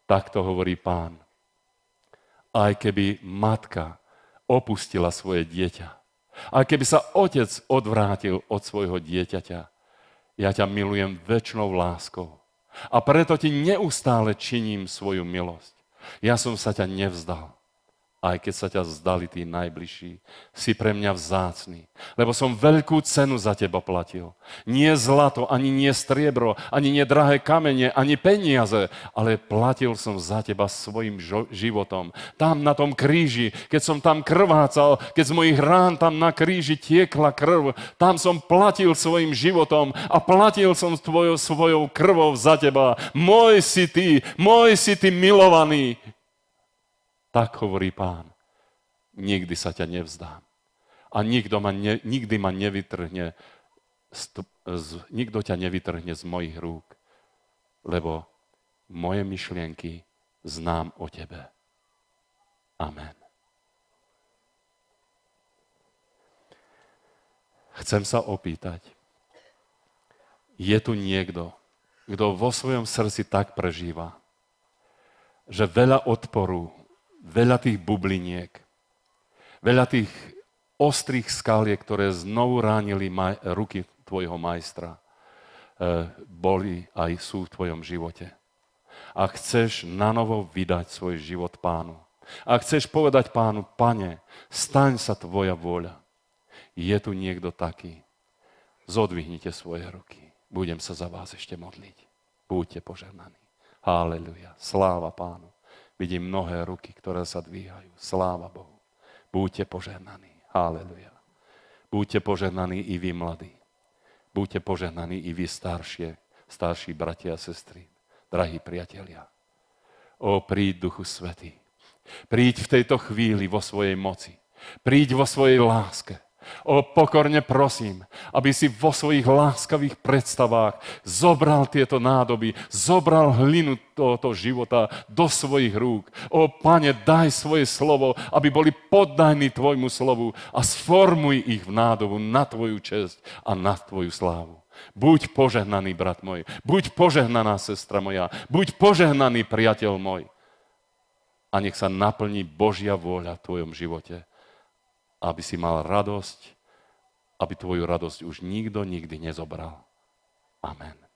Tak to hovorí pán. Aj keby matka opustila svoje dieťa, a keby sa otec odvrátil od svojho dieťaťa, ja ťa milujem väčšnou láskou. A preto ti neustále činím svoju milosť. Ja som sa ťa nevzdal aj keď sa ťa zdali tí najbližší, si pre mňa vzácný, lebo som veľkú cenu za teba platil. Nie zlato, ani nie striebro, ani nie drahé kamene, ani peniaze, ale platil som za teba svojim životom. Tam na tom kríži, keď som tam krvácal, keď z mojich rán tam na kríži tiekla krv, tam som platil svojim životom a platil som tvojou, svojou krvou za teba. Môj si ty, môj si ty milovaný. Tak hovorí pán, nikdy sa ťa nevzdám. A nikto ma ne, nikdy ma nevytrhne, z, z, nikto ťa nevytrhne z mojich rúk, lebo moje myšlienky znám o tebe. Amen. Chcem sa opýtať, je tu niekto, kto vo svojom srdci tak prežíva, že veľa odporu veľa tých bubliniek, veľa tých ostrých skaliek, ktoré znovu ránili maj, ruky tvojho majstra, e, boli aj sú v tvojom živote. A chceš nanovo vydať svoj život pánu. A chceš povedať pánu, pane, staň sa tvoja vôľa. Je tu niekto taký. Zodvihnite svoje ruky. Budem sa za vás ešte modliť. Buďte požehnaní. Haleluja. Sláva pánu. Vidím mnohé ruky, ktoré sa dvíhajú. Sláva Bohu. Buďte požehnaní. Haleluja. Buďte požehnaní i vy, mladí. Buďte požehnaní i vy, staršie, starší bratia a sestry, drahí priatelia. O, príď, Duchu Svetý. Príď v tejto chvíli vo svojej moci. Príď vo svojej láske. O pokorne prosím, aby si vo svojich láskavých predstavách zobral tieto nádoby, zobral hlinu tohoto života do svojich rúk. O pane, daj svoje slovo, aby boli poddajní tvojmu slovu a sformuj ich v nádobu na tvoju čest a na tvoju slávu. Buď požehnaný, brat môj. Buď požehnaná, sestra moja. Buď požehnaný, priateľ môj. A nech sa naplní Božia vôľa v tvojom živote aby si mal radosť, aby tvoju radosť už nikto nikdy nezobral. Amen.